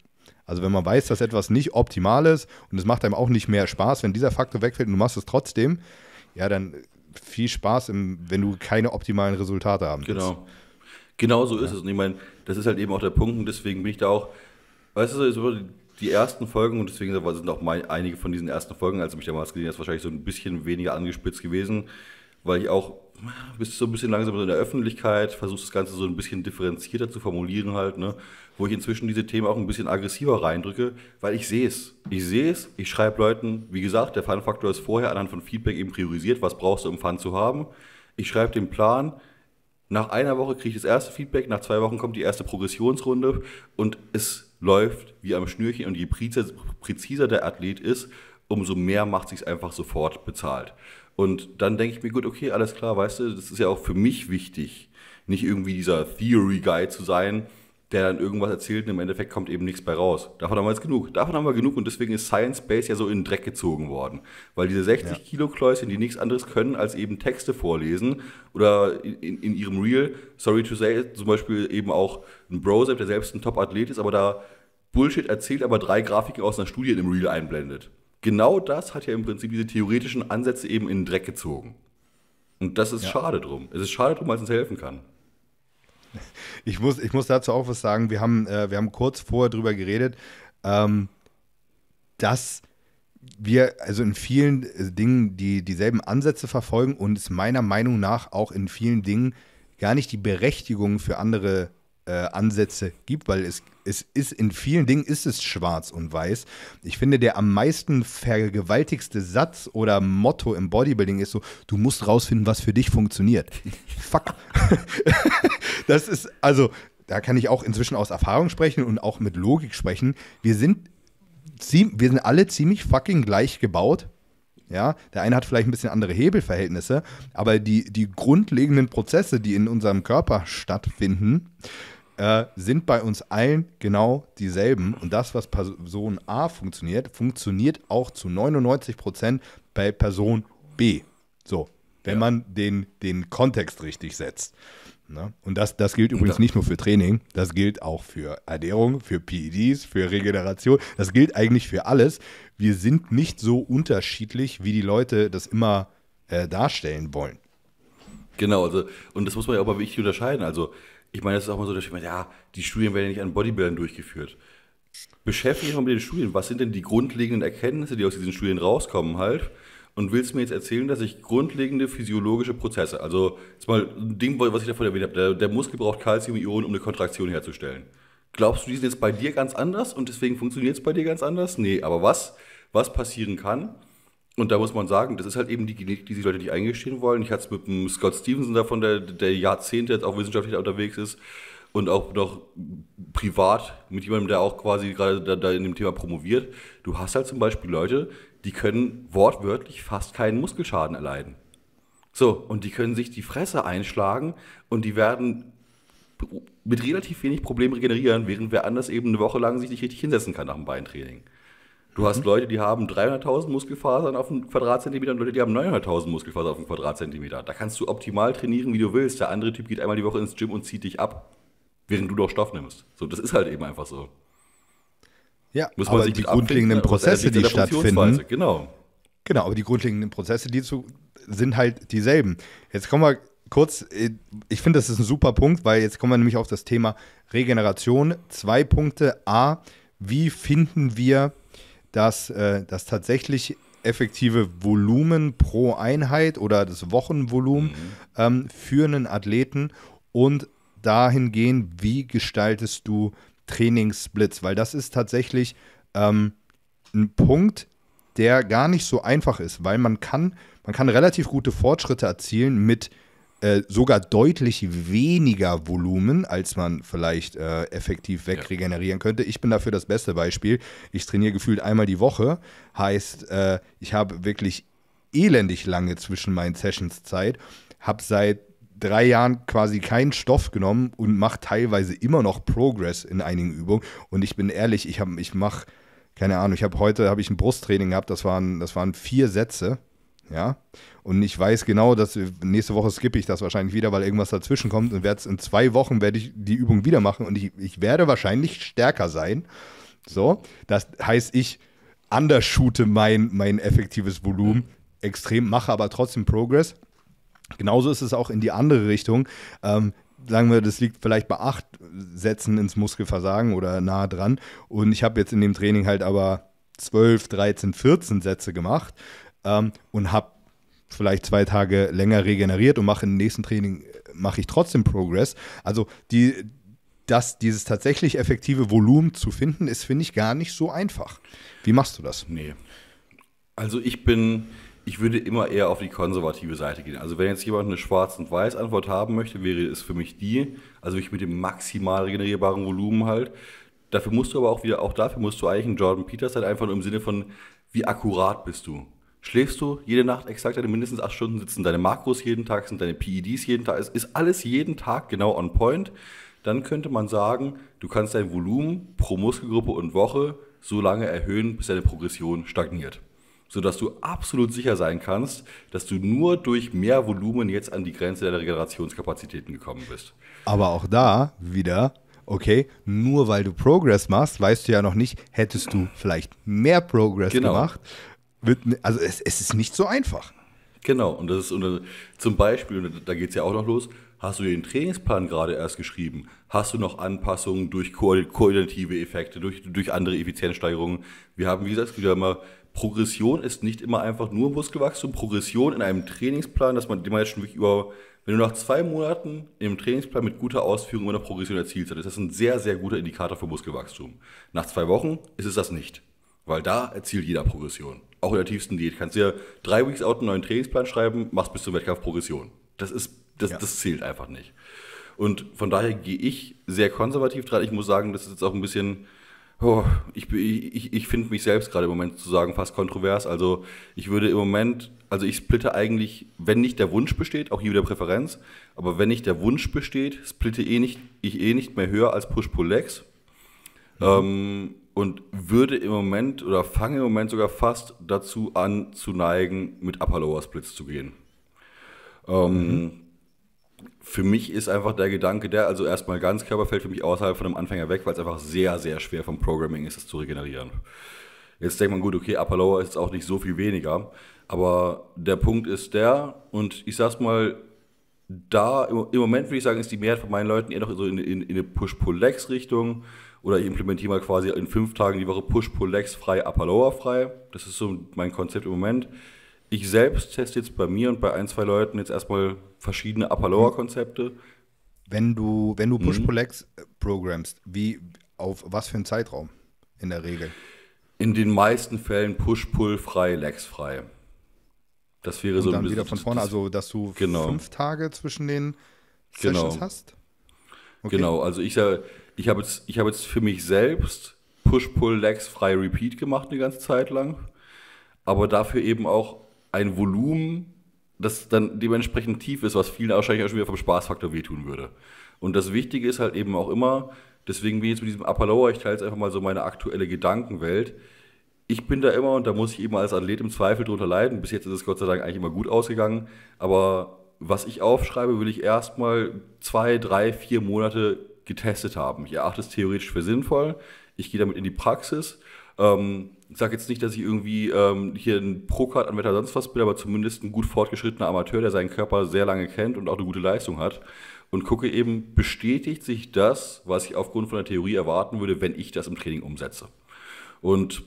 Speaker 1: Also wenn man weiß, dass etwas nicht optimal ist und es macht einem auch nicht mehr Spaß, wenn dieser Faktor wegfällt und du machst es trotzdem, ja, dann viel Spaß, im, wenn du keine optimalen Resultate haben willst. Genau.
Speaker 2: Genau so ist ja. es. Und ich meine, das ist halt eben auch der Punkt und deswegen bin ich da auch Weißt du, so die ersten Folgen, und deswegen sind auch mein, einige von diesen ersten Folgen, als ich mich damals gesehen habe, wahrscheinlich so ein bisschen weniger angespitzt gewesen, weil ich auch bist so ein bisschen langsam in der Öffentlichkeit, versuche, das Ganze so ein bisschen differenzierter zu formulieren halt, ne? Wo ich inzwischen diese Themen auch ein bisschen aggressiver reindrücke, weil ich sehe es. Ich sehe es, ich schreibe Leuten, wie gesagt, der Fun-Faktor ist vorher anhand von Feedback eben priorisiert, was brauchst du, um Fun zu haben. Ich schreibe den Plan, nach einer Woche kriege ich das erste Feedback, nach zwei Wochen kommt die erste Progressionsrunde und es läuft wie am Schnürchen und je präziser der Athlet ist, umso mehr macht sich einfach sofort bezahlt. Und dann denke ich mir, gut, okay, alles klar, weißt du, das ist ja auch für mich wichtig, nicht irgendwie dieser Theory-Guy zu sein, der dann irgendwas erzählt und im Endeffekt kommt eben nichts bei raus. Davon haben wir jetzt genug. Davon haben wir genug und deswegen ist Science Base ja so in den Dreck gezogen worden. Weil diese 60 ja. Kilo Kläuschen, die nichts anderes können, als eben Texte vorlesen oder in, in ihrem Reel, sorry to say, zum Beispiel eben auch ein Brosep, der selbst ein Top-Athlet ist, aber da Bullshit erzählt, aber drei Grafiken aus einer Studie in dem Reel einblendet. Genau das hat ja im Prinzip diese theoretischen Ansätze eben in den Dreck gezogen. Und das ist ja. schade drum. Es ist schade drum, weil es uns helfen kann.
Speaker 1: Ich muss, ich muss dazu auch was sagen. Wir haben, äh, wir haben kurz vorher drüber geredet, ähm, dass wir also in vielen äh, Dingen die, dieselben Ansätze verfolgen und es meiner Meinung nach auch in vielen Dingen gar nicht die Berechtigung für andere äh, Ansätze gibt, weil es, es ist in vielen Dingen ist es schwarz und weiß. Ich finde, der am meisten vergewaltigste Satz oder Motto im Bodybuilding ist so, du musst rausfinden, was für dich funktioniert. Fuck. das ist, also, da kann ich auch inzwischen aus Erfahrung sprechen und auch mit Logik sprechen. Wir sind, wir sind alle ziemlich fucking gleich gebaut. Ja, der eine hat vielleicht ein bisschen andere Hebelverhältnisse, aber die, die grundlegenden Prozesse, die in unserem Körper stattfinden, äh, sind bei uns allen genau dieselben. Und das, was Person A funktioniert, funktioniert auch zu 99 Prozent bei Person B. So, wenn ja. man den, den Kontext richtig setzt. Ne? Und das, das gilt übrigens nicht nur für Training, das gilt auch für Ernährung, für PEDs, für Regeneration. Das gilt eigentlich für alles. Wir sind nicht so unterschiedlich, wie die Leute das immer äh, darstellen wollen.
Speaker 2: Genau, also, und das muss man ja aber wirklich unterscheiden. Also, ich meine, das ist auch mal so, dass ich meine, ja, die Studien werden ja nicht an Bodybuildern durchgeführt. Beschäftige dich mal mit den Studien. Was sind denn die grundlegenden Erkenntnisse, die aus diesen Studien rauskommen halt? Und willst du mir jetzt erzählen, dass ich grundlegende physiologische Prozesse, also jetzt mal ein Ding, was ich davon erwähnt habe, der, der Muskel braucht Calcium-Ionen, um eine Kontraktion herzustellen. Glaubst du, die sind jetzt bei dir ganz anders und deswegen funktioniert es bei dir ganz anders? Nee, aber was, was passieren kann, und da muss man sagen, das ist halt eben die Genetik, die sich Leute nicht eingestehen wollen. Ich hatte es mit dem Scott Stevenson davon, der, der Jahrzehnte jetzt auch wissenschaftlich unterwegs ist und auch noch privat mit jemandem, der auch quasi gerade da, da, in dem Thema promoviert. Du hast halt zum Beispiel Leute, die können wortwörtlich fast keinen Muskelschaden erleiden. So, und die können sich die Fresse einschlagen und die werden mit relativ wenig Problemen regenerieren, während wer anders eben eine Woche lang sich nicht richtig hinsetzen kann nach dem Beintraining. Du hast mhm. Leute, die haben 300.000 Muskelfasern auf dem Quadratzentimeter und Leute, die haben 900.000 Muskelfasern auf dem Quadratzentimeter. Da kannst du optimal trainieren, wie du willst. Der andere Typ geht einmal die Woche ins Gym und zieht dich ab, während du doch Stoff nimmst. So, das ist halt eben einfach so.
Speaker 1: Ja, Muss man aber sich die grundlegenden Prozesse, halt die stattfinden. Genau. Genau, aber die grundlegenden Prozesse, die zu, sind halt dieselben. Jetzt kommen wir kurz, äh, ich finde, das ist ein super Punkt, weil jetzt kommen wir nämlich auf das Thema Regeneration. Zwei Punkte. A, wie finden wir dass äh, das tatsächlich effektive Volumen pro Einheit oder das Wochenvolumen mhm. ähm, für einen Athleten und dahingehend, wie gestaltest du Trainingssplits? Weil das ist tatsächlich ähm, ein Punkt, der gar nicht so einfach ist, weil man kann, man kann relativ gute Fortschritte erzielen mit äh, sogar deutlich weniger Volumen, als man vielleicht äh, effektiv wegregenerieren ja. könnte. Ich bin dafür das beste Beispiel. Ich trainiere gefühlt einmal die Woche, heißt, äh, ich habe wirklich elendig lange zwischen meinen Sessions Zeit, habe seit drei Jahren quasi keinen Stoff genommen und mache teilweise immer noch Progress in einigen Übungen. Und ich bin ehrlich, ich, ich mache, keine Ahnung, ich habe heute hab ich ein Brusttraining gehabt, das waren, das waren vier Sätze ja. Und ich weiß genau, dass nächste Woche skippe ich das wahrscheinlich wieder, weil irgendwas dazwischen kommt und werde es in zwei Wochen werde ich die Übung wieder machen und ich, ich werde wahrscheinlich stärker sein. So, das heißt, ich undershoote mein, mein effektives Volumen extrem, mache aber trotzdem Progress. Genauso ist es auch in die andere Richtung. Ähm, sagen wir, das liegt vielleicht bei acht Sätzen ins Muskelversagen oder nahe dran. Und ich habe jetzt in dem Training halt aber 12, 13, 14 Sätze gemacht ähm, und habe vielleicht zwei Tage länger regeneriert und mache im nächsten Training äh, mache ich trotzdem Progress. Also die, das, dieses tatsächlich effektive Volumen zu finden, ist, finde ich, gar nicht so einfach. Wie machst du das? Nee.
Speaker 2: Also ich bin, ich würde immer eher auf die konservative Seite gehen. Also wenn jetzt jemand eine Schwarz- und Weiß-Antwort haben möchte, wäre es für mich die, also ich mit dem maximal regenerierbaren Volumen halt. Dafür musst du aber auch wieder, auch dafür musst du eigentlich einen Jordan Peters halt einfach nur im Sinne von, wie akkurat bist du? schläfst du jede Nacht exakt deine also mindestens acht Stunden, sitzen deine Makros jeden Tag, sind deine PEDs jeden Tag, es ist alles jeden Tag genau on point, dann könnte man sagen, du kannst dein Volumen pro Muskelgruppe und Woche so lange erhöhen, bis deine Progression stagniert. Sodass du absolut sicher sein kannst, dass du nur durch mehr Volumen jetzt an die Grenze deiner Regenerationskapazitäten gekommen bist.
Speaker 1: Aber auch da wieder okay, nur weil du Progress machst, weißt du ja noch nicht, hättest du vielleicht mehr Progress genau. gemacht, wird, also es, es ist nicht so einfach.
Speaker 2: Genau, und das ist und zum Beispiel, und da geht es ja auch noch los, hast du den Trainingsplan gerade erst geschrieben? Hast du noch Anpassungen durch koordinative Effekte, durch, durch andere Effizienzsteigerungen? Wir haben, wie gesagt, wieder mal, Progression ist nicht immer einfach nur Muskelwachstum. Progression in einem Trainingsplan, dass man, den man jetzt schon wirklich über, wenn du nach zwei Monaten im Trainingsplan mit guter Ausführung einer Progression erzielt hast, ist das ein sehr, sehr guter Indikator für Muskelwachstum. Nach zwei Wochen ist es das nicht, weil da erzielt jeder Progression auch in der tiefsten Diät, kannst du ja drei Weeks out einen neuen Trainingsplan schreiben, machst bis zum Wettkampf Progression. Das ist, das, ja. das zählt einfach nicht. Und von daher gehe ich sehr konservativ dran. Ich muss sagen, das ist jetzt auch ein bisschen, oh, ich, ich, ich finde mich selbst gerade im Moment zu sagen fast kontrovers. Also ich würde im Moment, also ich splitte eigentlich, wenn nicht der Wunsch besteht, auch hier wieder Präferenz, aber wenn nicht der Wunsch besteht, splitte eh nicht, ich eh nicht mehr höher als Push-Pull-Legs. Mhm. Ähm, und würde im Moment oder fange im Moment sogar fast dazu an zu neigen, mit Upper Lower Splits zu gehen. Ähm, mhm. Für mich ist einfach der Gedanke, der also erstmal ganz Ganzkörper fällt für mich außerhalb von einem Anfänger weg, weil es einfach sehr, sehr schwer vom Programming ist, es zu regenerieren. Jetzt denkt man, gut, okay, Upper Lower ist auch nicht so viel weniger, aber der Punkt ist der und ich sag's mal, da im, im Moment würde ich sagen, ist die Mehrheit von meinen Leuten eher noch so in, in, in eine Push-Pull-Legs-Richtung oder ich implementiere mal quasi in fünf Tagen die Woche Push-Pull-Legs frei, Upper-Lower frei. Das ist so mein Konzept im Moment. Ich selbst teste jetzt bei mir und bei ein, zwei Leuten jetzt erstmal verschiedene
Speaker 1: Upper-Lower-Konzepte. Hm. Wenn du, wenn du Push-Pull-Legs mhm. Äh, programmst, wie, auf was für einen Zeitraum in der Regel? In den meisten Fällen Push-Pull frei,
Speaker 2: Legs frei. Das wäre und so ein dann bisschen. wieder von vorne, also dass du genau. fünf
Speaker 1: Tage zwischen den genau. Sessions genau. hast?
Speaker 2: Okay. Genau, also ich sage, ich habe jetzt, ich hab jetzt für mich selbst Push-Pull-Legs frei Repeat gemacht eine ganze Zeit lang, aber dafür eben auch ein Volumen, das dann dementsprechend tief ist, was vielen wahrscheinlich auch schon wieder vom Spaßfaktor wehtun würde. Und das Wichtige ist halt eben auch immer, deswegen bin ich jetzt mit diesem Upper Lower, ich teile jetzt einfach mal so meine aktuelle Gedankenwelt. Ich bin da immer und da muss ich eben als Athlet im Zweifel drunter leiden. Bis jetzt ist es Gott sei Dank eigentlich immer gut ausgegangen, aber was ich aufschreibe, will ich erstmal zwei, drei, vier Monate getestet haben. Ich erachte es theoretisch für sinnvoll. Ich gehe damit in die Praxis. Ähm, ich sage jetzt nicht, dass ich irgendwie ähm, hier ein pro Procard-Anwender sonst was bin, aber zumindest ein gut fortgeschrittener Amateur, der seinen Körper sehr lange kennt und auch eine gute Leistung hat. Und gucke eben, bestätigt sich das, was ich aufgrund von der Theorie erwarten würde, wenn ich das im Training umsetze. Und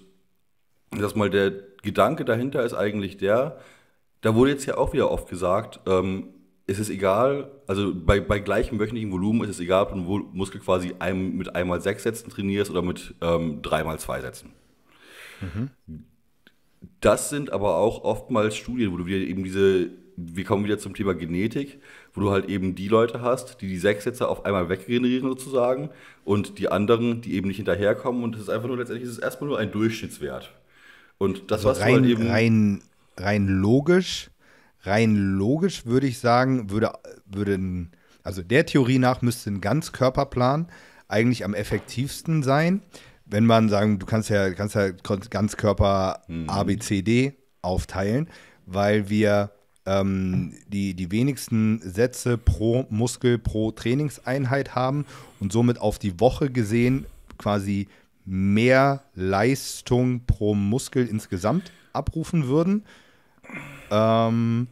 Speaker 2: das mal der Gedanke dahinter ist eigentlich der, da wurde jetzt ja auch wieder oft gesagt, ähm, ist es egal, also bei, bei gleichem wöchentlichen Volumen ist es egal, ob du einen Muskel quasi ein, mit einmal sechs Sätzen trainierst oder mit ähm, dreimal zwei Sätzen. Mhm. Das sind aber auch oftmals Studien, wo du wieder eben diese, wir kommen wieder zum Thema Genetik, wo du halt eben die Leute hast, die die sechs Sätze auf einmal weggenerieren sozusagen und die anderen, die eben nicht hinterherkommen und es ist einfach nur letztendlich, es ist erstmal nur ein Durchschnittswert. Und das, also was halt rein, halt eben.
Speaker 1: Rein, rein logisch rein logisch würde ich sagen, würde, würde ein, also der Theorie nach müsste ein Ganzkörperplan eigentlich am effektivsten sein. Wenn man sagen, du kannst ja, kannst ja Ganzkörper mhm. A, B, C, D aufteilen, weil wir ähm, die, die wenigsten Sätze pro Muskel, pro Trainingseinheit haben und somit auf die Woche gesehen quasi mehr Leistung pro Muskel insgesamt abrufen würden. Ähm,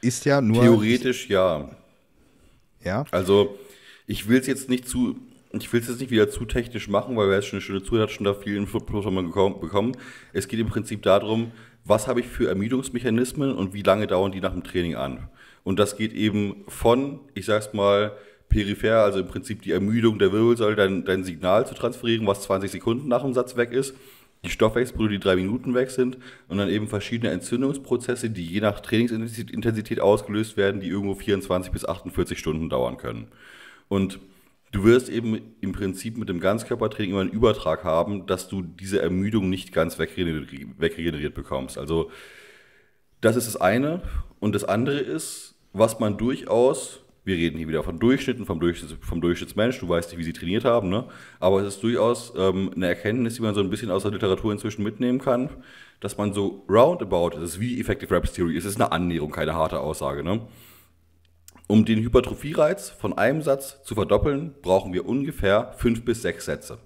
Speaker 1: ist ja nur. Theoretisch
Speaker 2: ja. Ja. Also, ich will es jetzt nicht zu. Ich will es jetzt nicht wieder zu technisch machen, weil wer jetzt schon eine schöne Zuhörer hat, schon da viel Infos schon bekommen. Es geht im Prinzip darum, was habe ich für Ermüdungsmechanismen und wie lange dauern die nach dem Training an. Und das geht eben von, ich sag's mal, peripher, also im Prinzip die Ermüdung der Wirbelsäule, dein, dein Signal zu transferieren, was 20 Sekunden nach dem Satz weg ist, die Stoffwechselbrühe, die drei Minuten weg sind und dann eben verschiedene Entzündungsprozesse, die je nach Trainingsintensität ausgelöst werden, die irgendwo 24 bis 48 Stunden dauern können. Und du wirst eben im Prinzip mit dem Ganzkörpertraining immer einen Übertrag haben, dass du diese Ermüdung nicht ganz wegregeneriert, wegregeneriert bekommst. Also das ist das eine. Und das andere ist, was man durchaus wir reden hier wieder von Durchschnitten, vom, Durchschnitts, vom Durchschnittsmensch. Du weißt nicht, wie sie trainiert haben, ne? Aber es ist durchaus ähm, eine Erkenntnis, die man so ein bisschen aus der Literatur inzwischen mitnehmen kann, dass man so roundabout, das ist wie Effective Reps Theory, es ist eine Annäherung, keine harte Aussage, ne? Um den Hypertrophiereiz von einem Satz zu verdoppeln, brauchen wir ungefähr fünf bis sechs Sätze.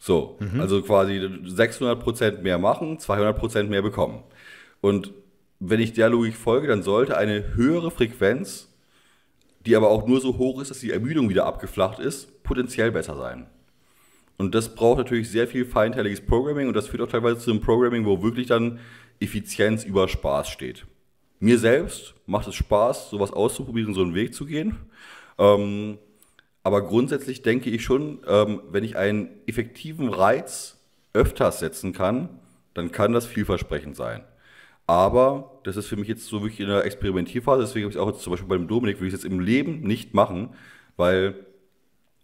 Speaker 2: So, mhm. also quasi 600% mehr machen, 200% mehr bekommen. Und wenn ich der Logik folge, dann sollte eine höhere Frequenz, die aber auch nur so hoch ist, dass die Ermüdung wieder abgeflacht ist, potenziell besser sein. Und das braucht natürlich sehr viel feinteiliges Programming und das führt auch teilweise zu einem Programming, wo wirklich dann Effizienz über Spaß steht. Mir selbst macht es Spaß, sowas auszuprobieren, so einen Weg zu gehen. Ähm, aber grundsätzlich denke ich schon, ähm, wenn ich einen effektiven Reiz öfters setzen kann, dann kann das vielversprechend sein. Aber das ist für mich jetzt so wirklich in der Experimentierphase. Deswegen habe ich auch jetzt zum Beispiel bei dem Dominik, würde ich es jetzt im Leben nicht machen, weil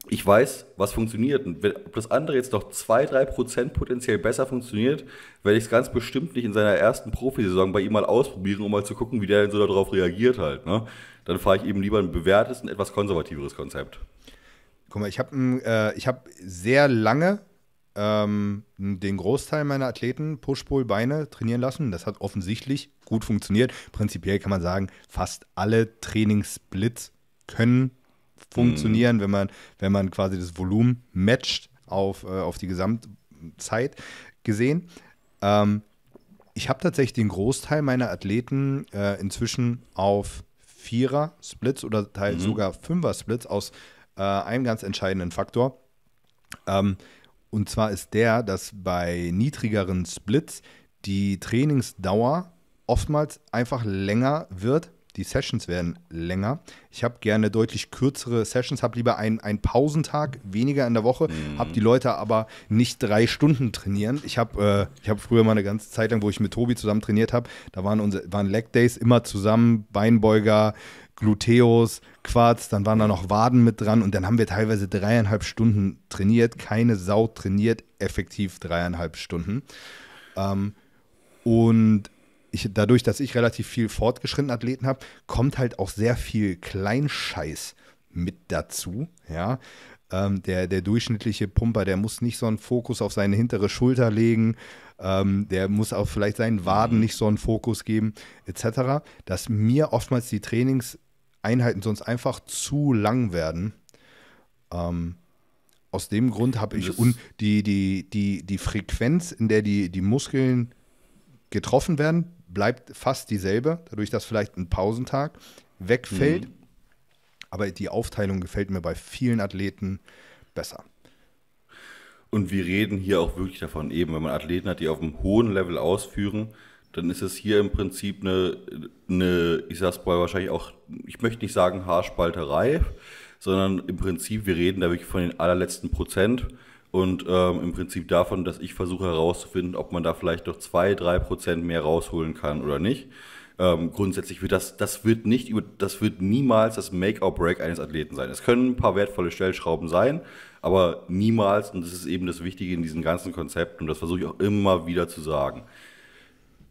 Speaker 2: ich weiß, was funktioniert. Und wenn, das andere jetzt noch 2-3% potenziell besser funktioniert, werde ich es ganz bestimmt nicht in seiner ersten Profisaison bei ihm mal ausprobieren, um mal zu gucken, wie der denn so darauf reagiert halt. Ne? Dann fahre ich eben lieber ein bewährtes und etwas konservativeres Konzept.
Speaker 1: Guck mal, ich habe äh, ich hab sehr lange ähm, den Großteil meiner Athleten Push-Pull-Beine trainieren lassen. Das hat offensichtlich gut funktioniert. Prinzipiell kann man sagen, fast alle Trainingssplits können funktionieren, mhm. wenn, man, wenn man quasi das Volumen matcht auf, äh, auf die Gesamtzeit gesehen. Ähm, ich habe tatsächlich den Großteil meiner Athleten äh, inzwischen auf Vierer-Splits oder teils mhm. sogar Fünfer-Splits aus äh, einem ganz entscheidenden Faktor. Ähm, und zwar ist der, dass bei niedrigeren Splits die Trainingsdauer oftmals einfach länger wird. Die Sessions werden länger. Ich habe gerne deutlich kürzere Sessions, habe lieber einen, einen Pausentag, weniger in der Woche, mhm. habe die Leute aber nicht drei Stunden trainieren. Ich habe äh, hab früher mal eine ganze Zeit lang, wo ich mit Tobi zusammen trainiert habe, da waren, unsere, waren Leg Days immer zusammen, Beinbeuger, Gluteos, Quarz, dann waren da noch Waden mit dran und dann haben wir teilweise dreieinhalb Stunden trainiert. Keine Sau trainiert effektiv dreieinhalb Stunden. Ähm, und ich, dadurch, dass ich relativ viel fortgeschrittenen Athleten habe, kommt halt auch sehr viel Kleinscheiß mit dazu. Ja. Ähm, der, der durchschnittliche Pumper, der muss nicht so einen Fokus auf seine hintere Schulter legen, ähm, der muss auch vielleicht seinen Waden mhm. nicht so einen Fokus geben, etc. Dass mir oftmals die Trainings Einheiten sonst einfach zu lang werden. Ähm, aus dem Grund habe ich und die, die, die, die Frequenz, in der die, die Muskeln getroffen werden, bleibt fast dieselbe, dadurch, dass vielleicht ein Pausentag wegfällt. Mhm. Aber die Aufteilung gefällt mir bei vielen Athleten besser.
Speaker 2: Und wir reden hier auch wirklich davon, eben, wenn man Athleten hat, die auf einem hohen Level ausführen, dann ist es hier im Prinzip eine, eine ich sag's mal wahrscheinlich auch, ich möchte nicht sagen Haarspalterei, sondern im Prinzip, wir reden da wirklich von den allerletzten Prozent und ähm, im Prinzip davon, dass ich versuche herauszufinden, ob man da vielleicht noch zwei, drei Prozent mehr rausholen kann oder nicht. Ähm, grundsätzlich wird das, das wird nicht über, das wird niemals das Make or Break eines Athleten sein. Es können ein paar wertvolle Stellschrauben sein, aber niemals, und das ist eben das Wichtige in diesem ganzen Konzept, und das versuche ich auch immer wieder zu sagen,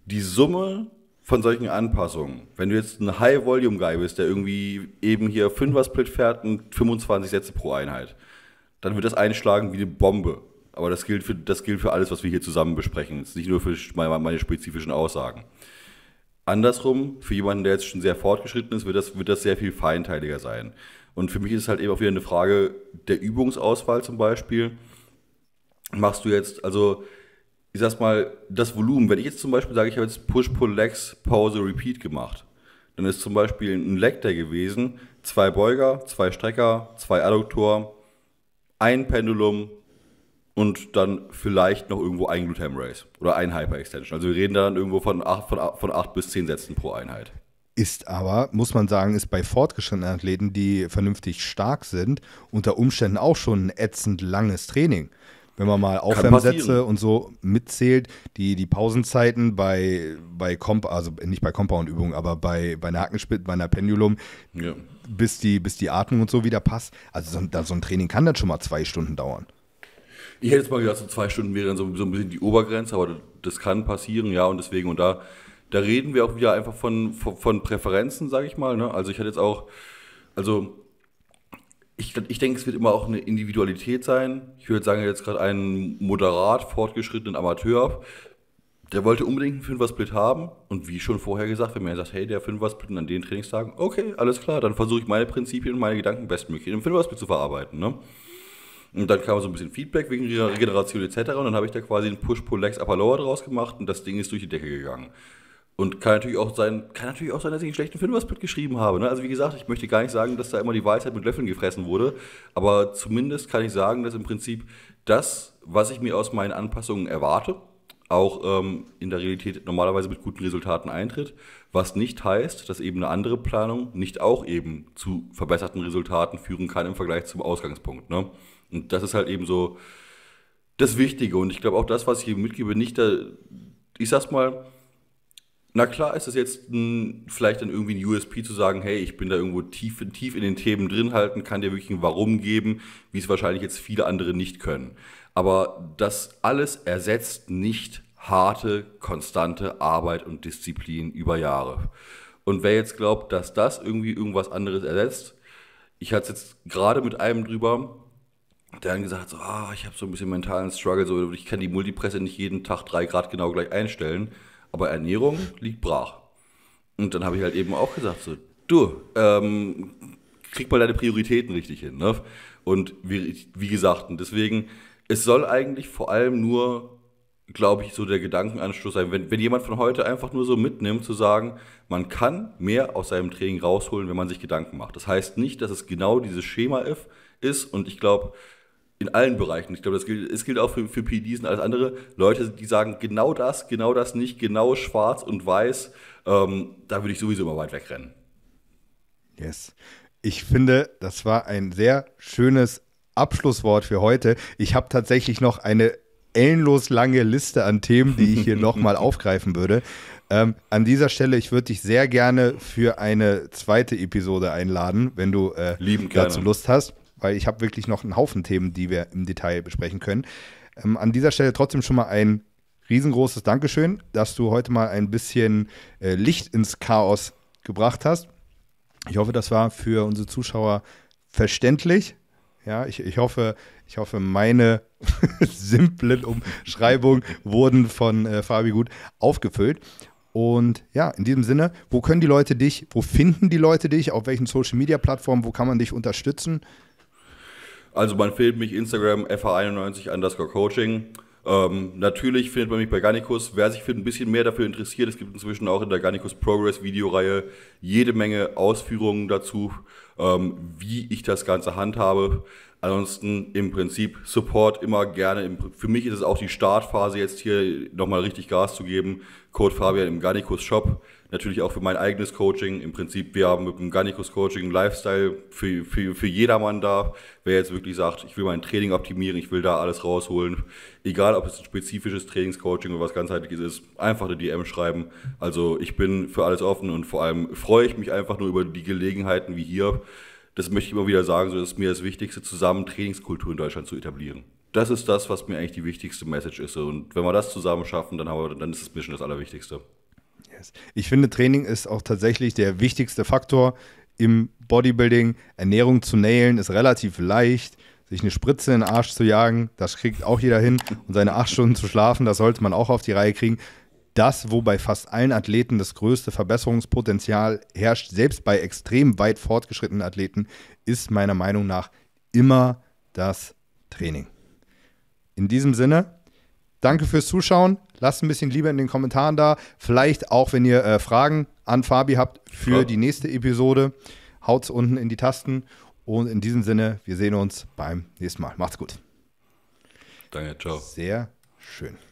Speaker 2: die Summe von solchen Anpassungen, wenn du jetzt ein High-Volume-Guy bist, der irgendwie eben hier 5er-Split fährt und 25 Sätze pro Einheit, dann wird das einschlagen wie eine Bombe. Aber das gilt, für, das gilt für alles, was wir hier zusammen besprechen. Es ist nicht nur für meine spezifischen Aussagen. Andersrum, für jemanden, der jetzt schon sehr fortgeschritten ist, wird das, wird das sehr viel feinteiliger sein. Und für mich ist es halt eben auch wieder eine Frage der Übungsauswahl zum Beispiel. Machst du jetzt, also ich sag's mal, das Volumen, wenn ich jetzt zum Beispiel sage, ich habe jetzt Push, Pull, Legs, Pause, Repeat gemacht, dann ist zum Beispiel ein Leg Day gewesen, zwei Beuger, zwei Strecker, zwei Adduktor, ein Pendulum und dann vielleicht noch irgendwo ein Glutam Race oder ein Hyper Extension. Also wir reden da dann irgendwo von acht, von, von acht bis zehn Sätzen pro Einheit.
Speaker 1: Ist aber, muss man sagen, ist bei fortgeschrittenen Athleten, die vernünftig stark sind, unter Umständen auch schon ein ätzend langes Training wenn man mal Aufwärmsätze und so mitzählt, die, die Pausenzeiten bei, bei Comp, also nicht bei Compound-Übungen, aber bei, bei einer Hackenspit, bei einer Pendulum, ja. bis, die, bis die Atmung und so wieder passt. Also so, so ein Training kann dann schon mal zwei Stunden dauern.
Speaker 2: Ich hätte jetzt mal gedacht, so zwei Stunden wäre dann so, so ein bisschen die Obergrenze, aber das kann passieren, ja, und deswegen, und da, da reden wir auch wieder einfach von, von, von Präferenzen, sage ich mal. Ne? Also ich hatte jetzt auch, also ich, ich denke, es wird immer auch eine Individualität sein. Ich würde sagen, jetzt gerade einen moderat fortgeschrittenen Amateur Der wollte unbedingt einen Fünfer-Split haben. Und wie schon vorher gesagt, wenn mir sagt, hey, der Fünfer-Split an den Trainingstagen, okay, alles klar, dann versuche ich meine Prinzipien und meine Gedanken bestmöglich in einem Fünfer-Split zu verarbeiten. Ne? Und dann kam so ein bisschen Feedback wegen Regeneration etc. Und dann habe ich da quasi einen Push-Pull-Legs Upper Lower draus gemacht und das Ding ist durch die Decke gegangen. Und kann natürlich auch sein, kann natürlich auch sein, dass ich einen schlechten Filmrespekt geschrieben habe. Ne? Also wie gesagt, ich möchte gar nicht sagen, dass da immer die Weisheit mit Löffeln gefressen wurde, aber zumindest kann ich sagen, dass im Prinzip das, was ich mir aus meinen Anpassungen erwarte, auch ähm, in der Realität normalerweise mit guten Resultaten eintritt, was nicht heißt, dass eben eine andere Planung nicht auch eben zu verbesserten Resultaten führen kann im Vergleich zum Ausgangspunkt. Ne? Und das ist halt eben so das Wichtige. Und ich glaube auch das, was ich hier mitgebe, nicht da, äh, ich sag's mal, na klar ist es jetzt ein, vielleicht dann irgendwie ein USP zu sagen, hey, ich bin da irgendwo tief, tief in den Themen drin halten, kann dir wirklich ein Warum geben, wie es wahrscheinlich jetzt viele andere nicht können. Aber das alles ersetzt nicht harte, konstante Arbeit und Disziplin über Jahre. Und wer jetzt glaubt, dass das irgendwie irgendwas anderes ersetzt, ich hatte es jetzt gerade mit einem drüber, der dann gesagt hat, so, ah, ich habe so ein bisschen mentalen Struggle, so, ich kann die Multipresse nicht jeden Tag drei Grad genau gleich einstellen aber Ernährung liegt brach. Und dann habe ich halt eben auch gesagt, so, du, ähm, krieg mal deine Prioritäten richtig hin. Ne? Und wie, wie gesagt, und deswegen, es soll eigentlich vor allem nur, glaube ich, so der Gedankenanstoß sein, wenn, wenn jemand von heute einfach nur so mitnimmt, zu sagen, man kann mehr aus seinem Training rausholen, wenn man sich Gedanken macht. Das heißt nicht, dass es genau dieses Schema ist und ich glaube, in allen Bereichen. Ich glaube, das gilt, das gilt auch für, für PDs und alles andere. Leute, die sagen, genau das, genau das nicht, genau schwarz und weiß, ähm, da würde ich sowieso immer weit wegrennen.
Speaker 1: Yes. Ich finde, das war ein sehr schönes Abschlusswort für heute. Ich habe tatsächlich noch eine ellenlos lange Liste an Themen, die ich hier nochmal aufgreifen würde. Ähm, an dieser Stelle, ich würde dich sehr gerne für eine zweite Episode einladen, wenn du äh, dazu Lust hast weil ich habe wirklich noch einen Haufen Themen, die wir im Detail besprechen können. Ähm, an dieser Stelle trotzdem schon mal ein riesengroßes Dankeschön, dass du heute mal ein bisschen äh, Licht ins Chaos gebracht hast. Ich hoffe, das war für unsere Zuschauer verständlich. Ja, ich, ich, hoffe, ich hoffe, meine simplen Umschreibungen wurden von äh, Fabi gut aufgefüllt. Und ja, in diesem Sinne, wo können die Leute dich, wo finden die Leute dich, auf welchen Social Media Plattformen, wo kann man dich unterstützen?
Speaker 2: Also man findet mich Instagram fa 91 underscore Coaching. Ähm, natürlich findet man mich bei Garnicus. Wer sich für ein bisschen mehr dafür interessiert, es gibt inzwischen auch in der Garnicus Progress Videoreihe jede Menge Ausführungen dazu, ähm, wie ich das Ganze handhabe. Ansonsten im Prinzip Support immer gerne. Für mich ist es auch die Startphase, jetzt hier nochmal richtig Gas zu geben. Code Fabian im Garnicus Shop natürlich auch für mein eigenes Coaching. Im Prinzip, wir haben mit dem Garnicus Coaching Lifestyle für, für, für jedermann da. Wer jetzt wirklich sagt, ich will mein Training optimieren, ich will da alles rausholen, egal ob es ein spezifisches Trainingscoaching oder was ganzheitliches ist, einfach eine DM schreiben. Also ich bin für alles offen und vor allem freue ich mich einfach nur über die Gelegenheiten wie hier. Das möchte ich immer wieder sagen, so ist mir das Wichtigste, zusammen Trainingskultur in Deutschland zu etablieren das ist das, was mir eigentlich die wichtigste Message ist. Und wenn wir das zusammen schaffen, dann, wir, dann ist das Mission das Allerwichtigste
Speaker 1: ist. Ich finde, Training ist auch tatsächlich der wichtigste Faktor im Bodybuilding. Ernährung zu nailen ist relativ leicht. Sich eine Spritze in den Arsch zu jagen, das kriegt auch jeder hin. Und seine acht Stunden zu schlafen, das sollte man auch auf die Reihe kriegen. Das, wo bei fast allen Athleten das größte Verbesserungspotenzial herrscht, selbst bei extrem weit fortgeschrittenen Athleten, ist meiner Meinung nach immer das Training. In diesem Sinne, Danke fürs Zuschauen. Lasst ein bisschen Liebe in den Kommentaren da. Vielleicht auch, wenn ihr äh, Fragen an Fabi habt für ja. die nächste Episode. haut es unten in die Tasten. Und in diesem Sinne, wir sehen uns beim nächsten Mal. Macht's gut.
Speaker 2: Danke, ciao. Sehr schön.